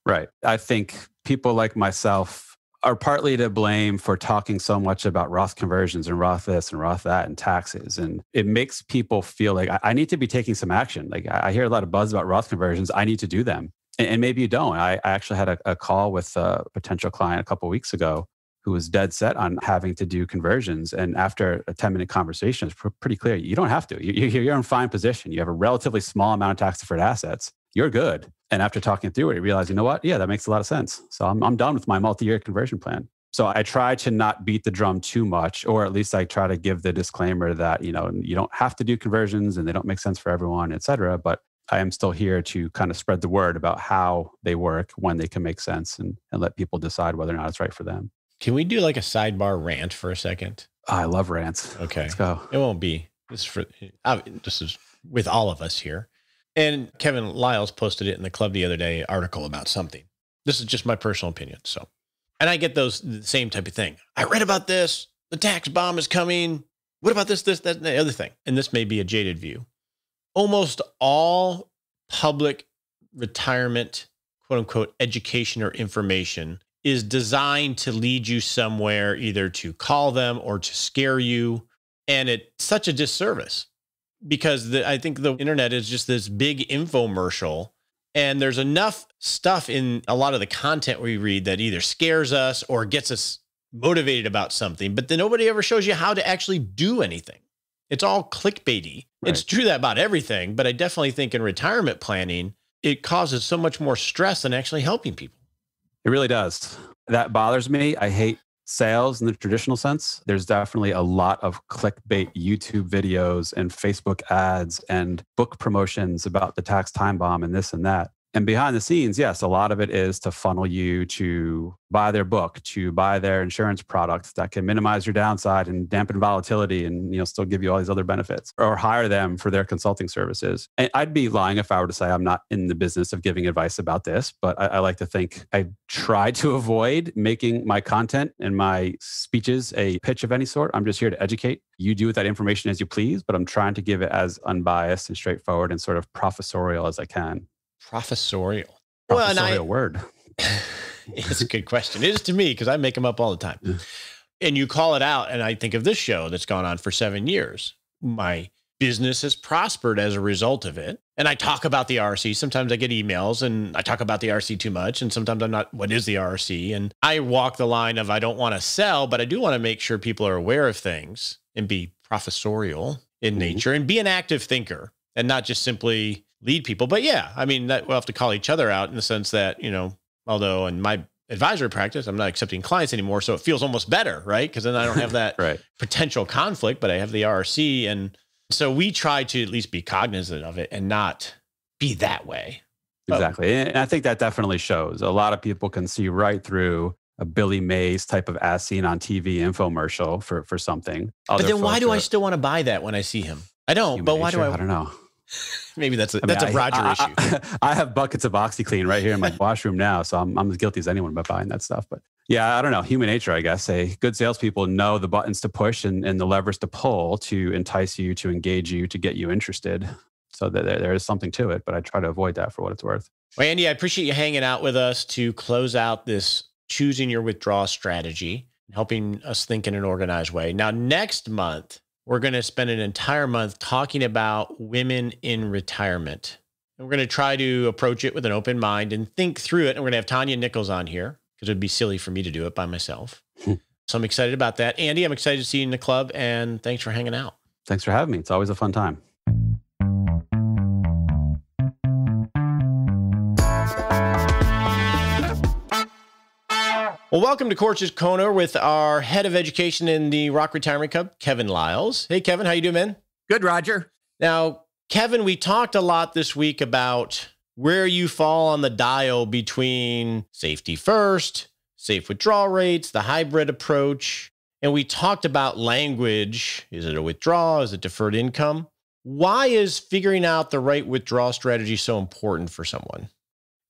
Right. I think people like myself are partly to blame for talking so much about Roth conversions and Roth this and Roth that and taxes. And it makes people feel like I, I need to be taking some action. Like I, I, hear a lot of buzz about Roth conversions. I need to do them. And, and maybe you don't. I, I actually had a, a, call with a potential client a couple weeks ago who was dead set on having to do conversions. And after a 10 minute conversation, it's pr- pretty clear you don't have to. You, you're in fine position. You have a relatively small amount of tax deferred assets you're good. And after talking through it, I realized, you know what? Yeah, that makes a lot of sense. So I'm, I'm done with my multi year conversion plan. So I try to not beat the drum too much, or at least I try to give the disclaimer that, you know, you don't have to do conversions and they don't make sense for everyone, et cetera. But I am still here to kind of spread the word about how they work, when they can make sense, and, and let people decide whether or not it's right for them. Can we do like a sidebar rant for a second? I love rants. Okay. Let's go. It won't be. This is for, this is with all of us here. And Kevin Lyles posted it in the club the other day article about something. This is just my personal opinion. So, and I get those the same type of thing. I read about this. The tax bomb is coming. What about this, this, that, and the other thing? And this may be a jaded view. Almost all public retirement, quote unquote, education or information is designed to lead you somewhere, either to call them or to scare you. And it's such a disservice because the, I think the internet is just this big infomercial. And there's enough stuff in a lot of the content we read that either scares us or gets us motivated about something, but then nobody ever shows you how to actually do anything. It's all clickbaity. Right. It's true that about everything, but I definitely think in retirement planning, it causes so much more stress than actually helping people. It really does. That bothers me. I hate sales in the traditional sense. There's definitely a lot of clickbait YouTube videos and Facebook ads and book promotions about the tax time bomb and this and that and behind the scenes, yes, a lot of it is to funnel you to buy their book, to buy their insurance products that can minimize your downside and dampen volatility and you know still give you all these other benefits or hire them for their consulting services. And I'd be lying if I were to say I'm not in the business of giving advice about this, but I, I like to think I try to avoid making my content and my speeches a pitch of any sort. I'm just here to educate. You do with that information as you please, but I'm trying to give it as unbiased and straightforward and sort of professorial as I can professorial. Well, professorial I, word. it's a good question. It is to me because I make them up all the time. Yeah. And you call it out, and I think of this show that's gone on for seven years. My business has prospered as a result of it. And I talk about the RC. Sometimes I get emails and I talk about the RC too much. And sometimes I'm not, what is the RC? And I walk the line of I don't want to sell, but I do want to make sure people are aware of things and be professorial in mm -hmm. nature and be an active thinker and not just simply lead people. But yeah, I mean, that we'll have to call each other out in the sense that, you know, although in my advisory practice, I'm not accepting clients anymore. So it feels almost better, right? Because then I don't have that right. potential conflict, but I have the RRC. And so we try to at least be cognizant of it and not be that way. Exactly. and I think that definitely shows. A lot of people can see right through a Billy Mays type of ass scene on TV infomercial for, for something. Other but then why do I still want to buy that when I see him? I don't, but why do I? I don't know. Maybe that's a, I mean, that's a Roger I, issue. I have buckets of OxyClean right here in my washroom now, so I'm, I'm as guilty as anyone about buying that stuff. But yeah, I don't know. Human nature, I guess. Say good salespeople know the buttons to push and, and the levers to pull to entice you, to engage you, to get you interested. So that there, there is something to it, but I try to avoid that for what it's worth. Well, Andy, I appreciate you hanging out with us to close out this choosing your withdrawal strategy, helping us think in an organized way. Now, next month, we're going to spend an entire month talking about women in retirement. And we're going to try to approach it with an open mind and think through it. And we're going to have Tanya Nichols on here because it would be silly for me to do it by myself. Hmm. so I'm excited about that. Andy, I'm excited to see you in the club and thanks for hanging out. Thanks for having me. It's always a fun time. Well, welcome to Courses Corner with our head of education in the Rock Retirement Club, Kevin Lyles. Hey, Kevin, how you doing, man? Good, Roger. Now, Kevin, we talked a lot this week about where you fall on the dial between safety first, safe withdrawal rates, the hybrid approach, and we talked about language. Is it a withdrawal? Is it deferred income? Why is figuring out the right withdrawal strategy so important for someone?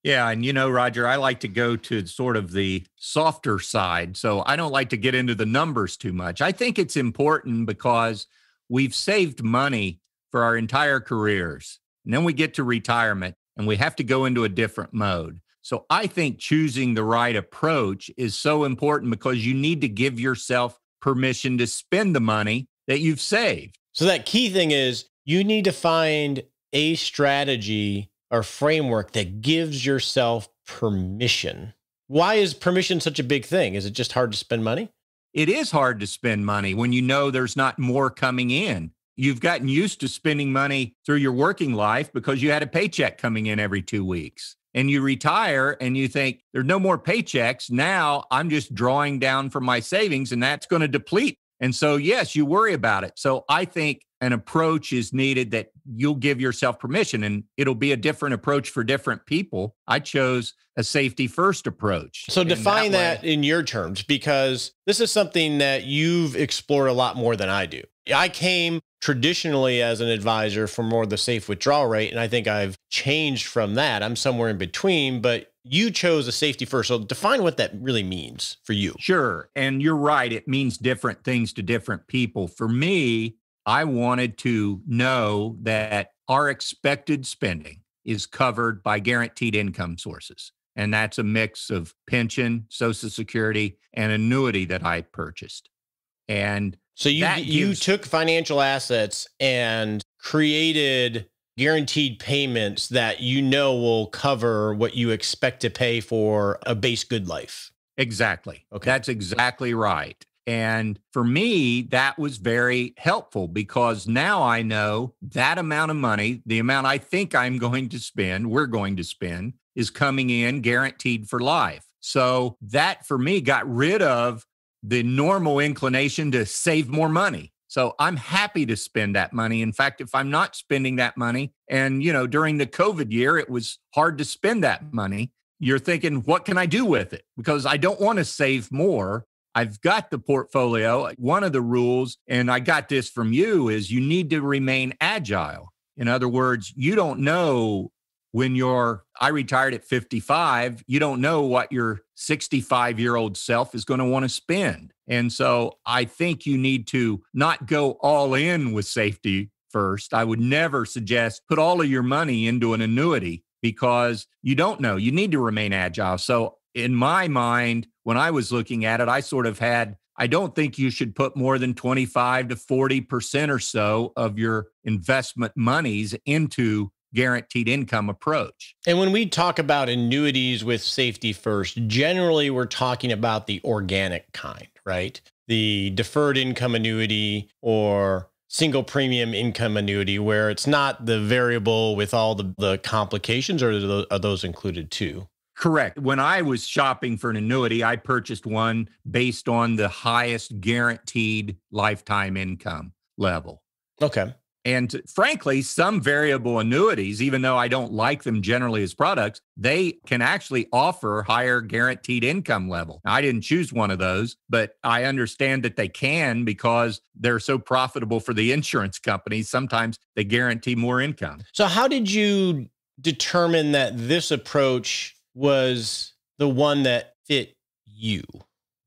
Yeah, and you know, Roger, I like to go to sort of the softer side. So I don't like to get into the numbers too much. I think it's important because we've saved money for our entire careers. And then we get to retirement and we have to go into a different mode. So I think choosing the right approach is so important because you need to give yourself permission to spend the money that you've saved. So that key thing is you need to find a strategy or framework that gives yourself permission. Why is permission such a big thing? Is it just hard to spend money? It is hard to spend money when you know there's not more coming in. You've gotten used to spending money through your working life because you had a paycheck coming in every two weeks. And you retire and you think, there's no more paychecks. Now I'm just drawing down from my savings, and that's going to deplete and so, yes, you worry about it. So, I think an approach is needed that you'll give yourself permission, and it'll be a different approach for different people. I chose a safety first approach. So, define that, that in your terms, because this is something that you've explored a lot more than I do. I came traditionally as an advisor for more the safe withdrawal rate. And I think I've changed from that. I'm somewhere in between, but you chose a safety first. So define what that really means for you. Sure. And you're right. It means different things to different people. For me, I wanted to know that our expected spending is covered by guaranteed income sources. And that's a mix of pension, Social Security, and annuity that I purchased. And so you, you gives- took financial assets and created guaranteed payments that you know will cover what you expect to pay for a base good life. Exactly. Okay. That's exactly right. And for me, that was very helpful because now I know that amount of money, the amount I think I'm going to spend, we're going to spend, is coming in guaranteed for life. So that for me got rid of the normal inclination to save more money. So I'm happy to spend that money. In fact, if I'm not spending that money, and you know, during the COVID year, it was hard to spend that money. You're thinking, what can I do with it? Because I don't want to save more. I've got the portfolio. One of the rules, and I got this from you, is you need to remain agile. In other words, you don't know when you're, I retired at 55, you don't know what your 65 year old self is going to want to spend. And so I think you need to not go all in with safety first. I would never suggest put all of your money into an annuity because you don't know. You need to remain agile. So in my mind, when I was looking at it, I sort of had I don't think you should put more than 25 to 40% or so of your investment monies into guaranteed income approach. And when we talk about annuities with safety first, generally we're talking about the organic kind right? The deferred income annuity or single premium income annuity where it's not the variable with all the, the complications or are those, are those included too? Correct. When I was shopping for an annuity, I purchased one based on the highest guaranteed lifetime income level. Okay. And frankly, some variable annuities, even though I don't like them generally as products, they can actually offer higher guaranteed income level. I didn't choose one of those, but I understand that they can because they're so profitable for the insurance companies. Sometimes they guarantee more income. So, how did you determine that this approach was the one that fit you?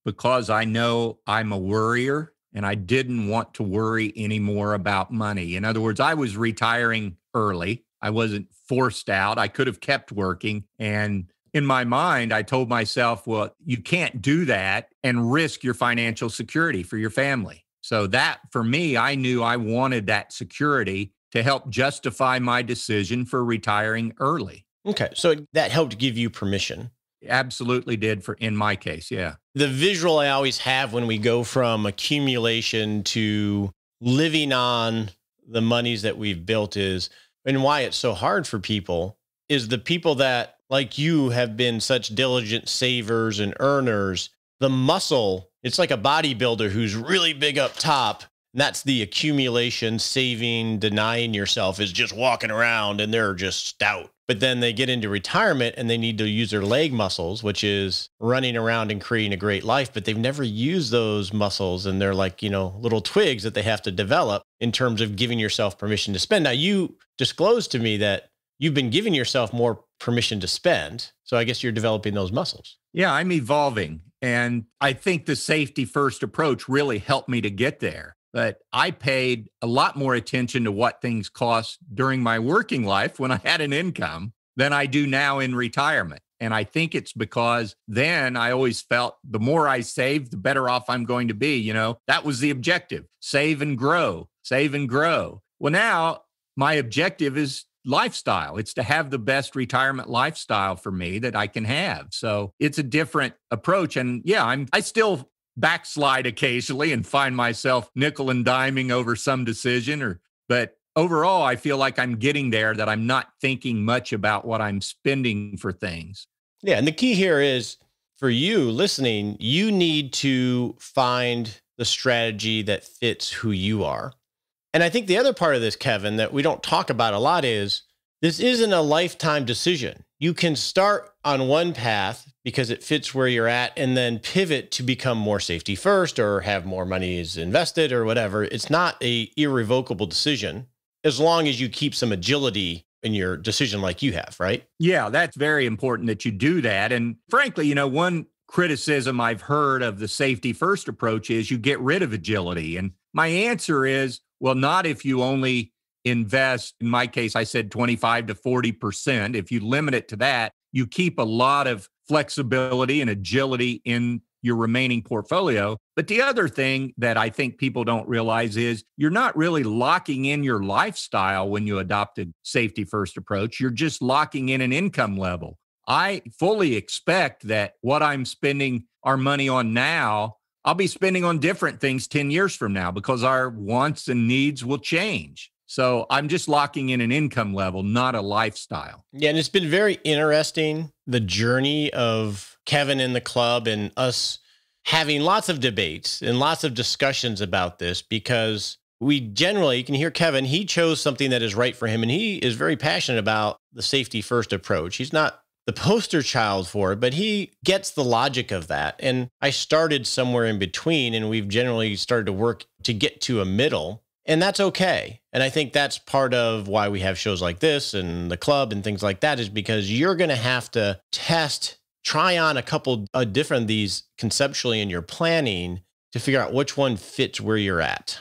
Because I know I'm a worrier and I didn't want to worry anymore about money. In other words, I was retiring early. I wasn't forced out. I could have kept working. And in my mind, I told myself, well, you can't do that and risk your financial security for your family. So that for me, I knew I wanted that security to help justify my decision for retiring early. Okay. So that helped give you permission absolutely did for in my case yeah the visual i always have when we go from accumulation to living on the monies that we've built is and why it's so hard for people is the people that like you have been such diligent savers and earners the muscle it's like a bodybuilder who's really big up top and that's the accumulation saving denying yourself is just walking around and they're just stout but then they get into retirement and they need to use their leg muscles, which is running around and creating a great life, but they've never used those muscles. And they're like, you know, little twigs that they have to develop in terms of giving yourself permission to spend. Now, you disclosed to me that you've been giving yourself more permission to spend. So I guess you're developing those muscles. Yeah, I'm evolving. And I think the safety first approach really helped me to get there but I paid a lot more attention to what things cost during my working life when I had an income than I do now in retirement. And I think it's because then I always felt the more I save, the better off I'm going to be. You know, that was the objective save and grow, save and grow. Well, now my objective is lifestyle. It's to have the best retirement lifestyle for me that I can have. So it's a different approach. And yeah, I'm I still backslide occasionally and find myself nickel and diming over some decision or but overall I feel like I'm getting there that I'm not thinking much about what I'm spending for things. Yeah, and the key here is for you listening, you need to find the strategy that fits who you are. And I think the other part of this Kevin that we don't talk about a lot is this isn't a lifetime decision you can start on one path because it fits where you're at and then pivot to become more safety first or have more money is invested or whatever it's not a irrevocable decision as long as you keep some agility in your decision like you have right yeah that's very important that you do that and frankly you know one criticism i've heard of the safety first approach is you get rid of agility and my answer is well not if you only invest, in my case, I said 25 to 40%. If you limit it to that, you keep a lot of flexibility and agility in your remaining portfolio. But the other thing that I think people don't realize is you're not really locking in your lifestyle when you adopt a safety first approach. You're just locking in an income level. I fully expect that what I'm spending our money on now, I'll be spending on different things 10 years from now because our wants and needs will change. So I'm just locking in an income level, not a lifestyle. Yeah. And it's been very interesting the journey of Kevin and the club and us having lots of debates and lots of discussions about this because we generally, you can hear Kevin, he chose something that is right for him and he is very passionate about the safety first approach. He's not the poster child for it, but he gets the logic of that. And I started somewhere in between and we've generally started to work to get to a middle and that's okay. And I think that's part of why we have shows like this and the club and things like that is because you're going to have to test, try on a couple uh, of different these conceptually in your planning to figure out which one fits where you're at.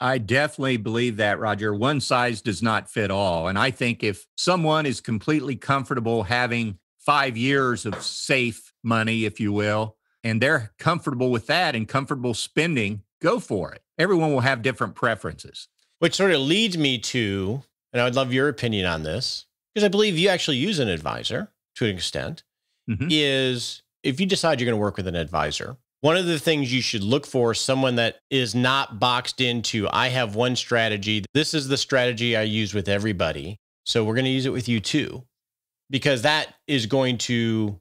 I definitely believe that, Roger. One size does not fit all. And I think if someone is completely comfortable having five years of safe money, if you will, and they're comfortable with that and comfortable spending go for it. Everyone will have different preferences. Which sort of leads me to, and I would love your opinion on this, because I believe you actually use an advisor to an extent, mm-hmm. is if you decide you're going to work with an advisor, one of the things you should look for is someone that is not boxed into, I have one strategy. This is the strategy I use with everybody. So we're going to use it with you too, because that is going to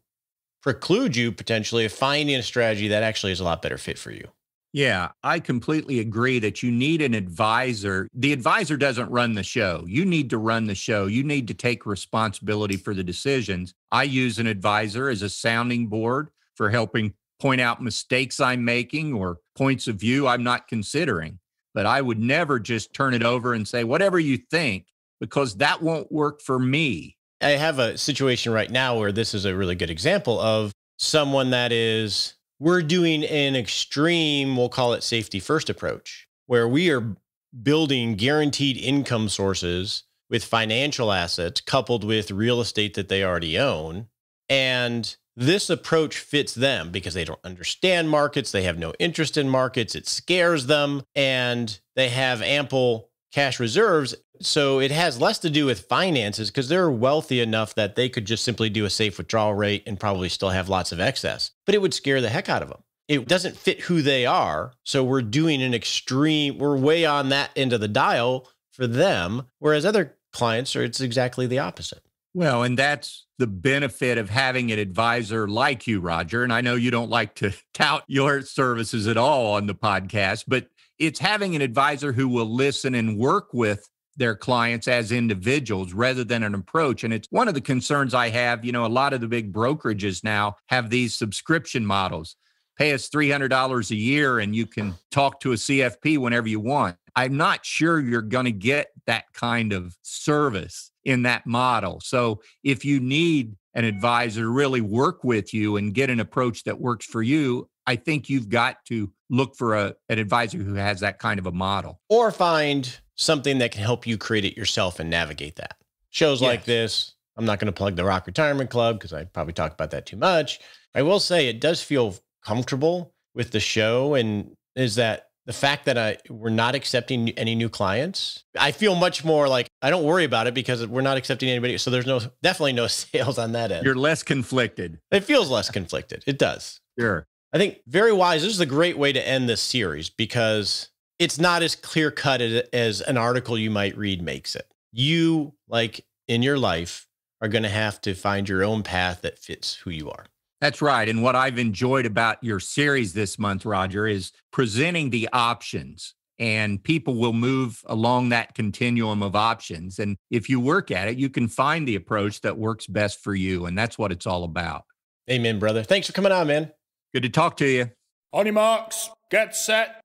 preclude you potentially of finding a strategy that actually is a lot better fit for you. Yeah, I completely agree that you need an advisor. The advisor doesn't run the show. You need to run the show. You need to take responsibility for the decisions. I use an advisor as a sounding board for helping point out mistakes I'm making or points of view I'm not considering. But I would never just turn it over and say, whatever you think, because that won't work for me. I have a situation right now where this is a really good example of someone that is we're doing an extreme, we'll call it safety first approach, where we are building guaranteed income sources with financial assets coupled with real estate that they already own. And this approach fits them because they don't understand markets, they have no interest in markets, it scares them, and they have ample cash reserves so it has less to do with finances because they're wealthy enough that they could just simply do a safe withdrawal rate and probably still have lots of excess, but it would scare the heck out of them. It doesn't fit who they are. So we're doing an extreme, we're way on that end of the dial for them, whereas other clients are, it's exactly the opposite. Well, and that's the benefit of having an advisor like you, Roger. And I know you don't like to tout your services at all on the podcast, but it's having an advisor who will listen and work with their clients as individuals rather than an approach. And it's one of the concerns I have. You know, a lot of the big brokerages now have these subscription models pay us $300 a year and you can talk to a CFP whenever you want. I'm not sure you're going to get that kind of service in that model. So if you need an advisor to really work with you and get an approach that works for you, I think you've got to look for a, an advisor who has that kind of a model. Or find something that can help you create it yourself and navigate that. Shows yes. like this, I'm not going to plug the Rock Retirement Club because I probably talk about that too much. I will say it does feel comfortable with the show, and is that the fact that I we're not accepting any new clients. I feel much more like I don't worry about it because we're not accepting anybody. So there's no definitely no sales on that end. You're less conflicted. It feels less conflicted. It does. Sure. I think very wise. This is a great way to end this series because it's not as clear cut as an article you might read makes it. You, like in your life, are going to have to find your own path that fits who you are. That's right. And what I've enjoyed about your series this month, Roger, is presenting the options. And people will move along that continuum of options. And if you work at it, you can find the approach that works best for you. And that's what it's all about. Amen, brother. Thanks for coming on, man. Good to talk to you. On your marks, get set,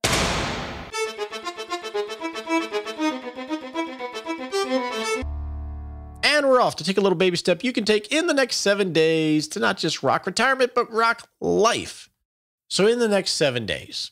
And we're off to take a little baby step you can take in the next seven days to not just rock retirement, but rock life. So, in the next seven days,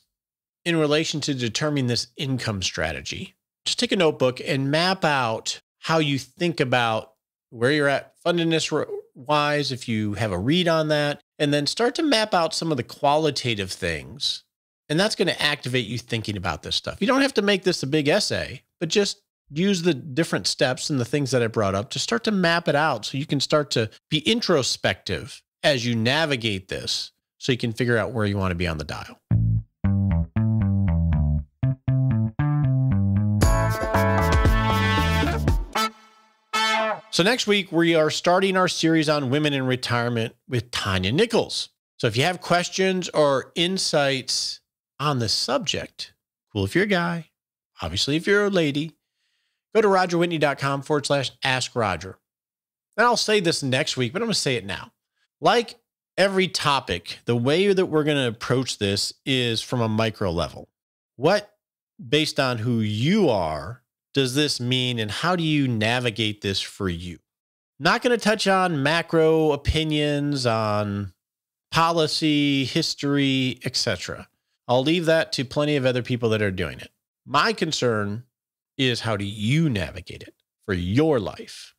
in relation to determining this income strategy, just take a notebook and map out how you think about where you're at fundedness wise, if you have a read on that, and then start to map out some of the qualitative things. And that's going to activate you thinking about this stuff. You don't have to make this a big essay, but just use the different steps and the things that I brought up to start to map it out so you can start to be introspective as you navigate this so you can figure out where you want to be on the dial. So, next week, we are starting our series on women in retirement with Tanya Nichols. So, if you have questions or insights on the subject, cool if you're a guy, obviously, if you're a lady, Go to rogerwhitney.com forward slash ask Roger. And I'll say this next week, but I'm going to say it now. Like every topic, the way that we're going to approach this is from a micro level. What, based on who you are, does this mean and how do you navigate this for you? Not going to touch on macro opinions on policy, history, etc. I'll leave that to plenty of other people that are doing it. My concern is how do you navigate it for your life?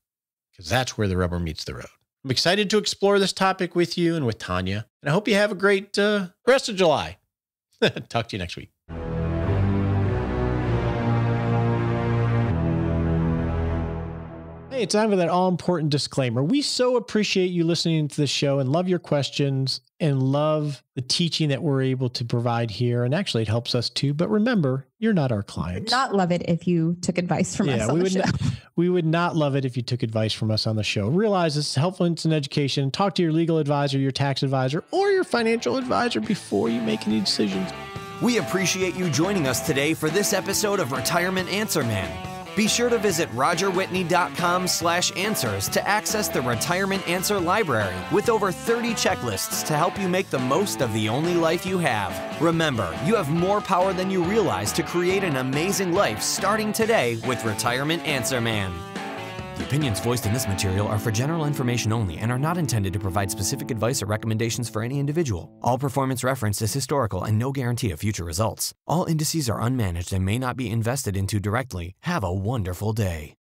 Because that's where the rubber meets the road. I'm excited to explore this topic with you and with Tanya, and I hope you have a great uh, rest of July. Talk to you next week. Hey, it's time for that all important disclaimer. We so appreciate you listening to the show and love your questions and love the teaching that we're able to provide here. And actually, it helps us too. But remember, you're not our client. Not love it if you took advice from yeah, us. On we would. Not, we would not love it if you took advice from us on the show. Realize this is helpful in education. Talk to your legal advisor, your tax advisor, or your financial advisor before you make any decisions. We appreciate you joining us today for this episode of Retirement Answer Man. Be sure to visit rogerwhitney.com/answers to access the Retirement Answer Library with over 30 checklists to help you make the most of the only life you have. Remember, you have more power than you realize to create an amazing life starting today with Retirement Answer Man. The opinions voiced in this material are for general information only and are not intended to provide specific advice or recommendations for any individual. All performance referenced is historical and no guarantee of future results. All indices are unmanaged and may not be invested into directly. Have a wonderful day.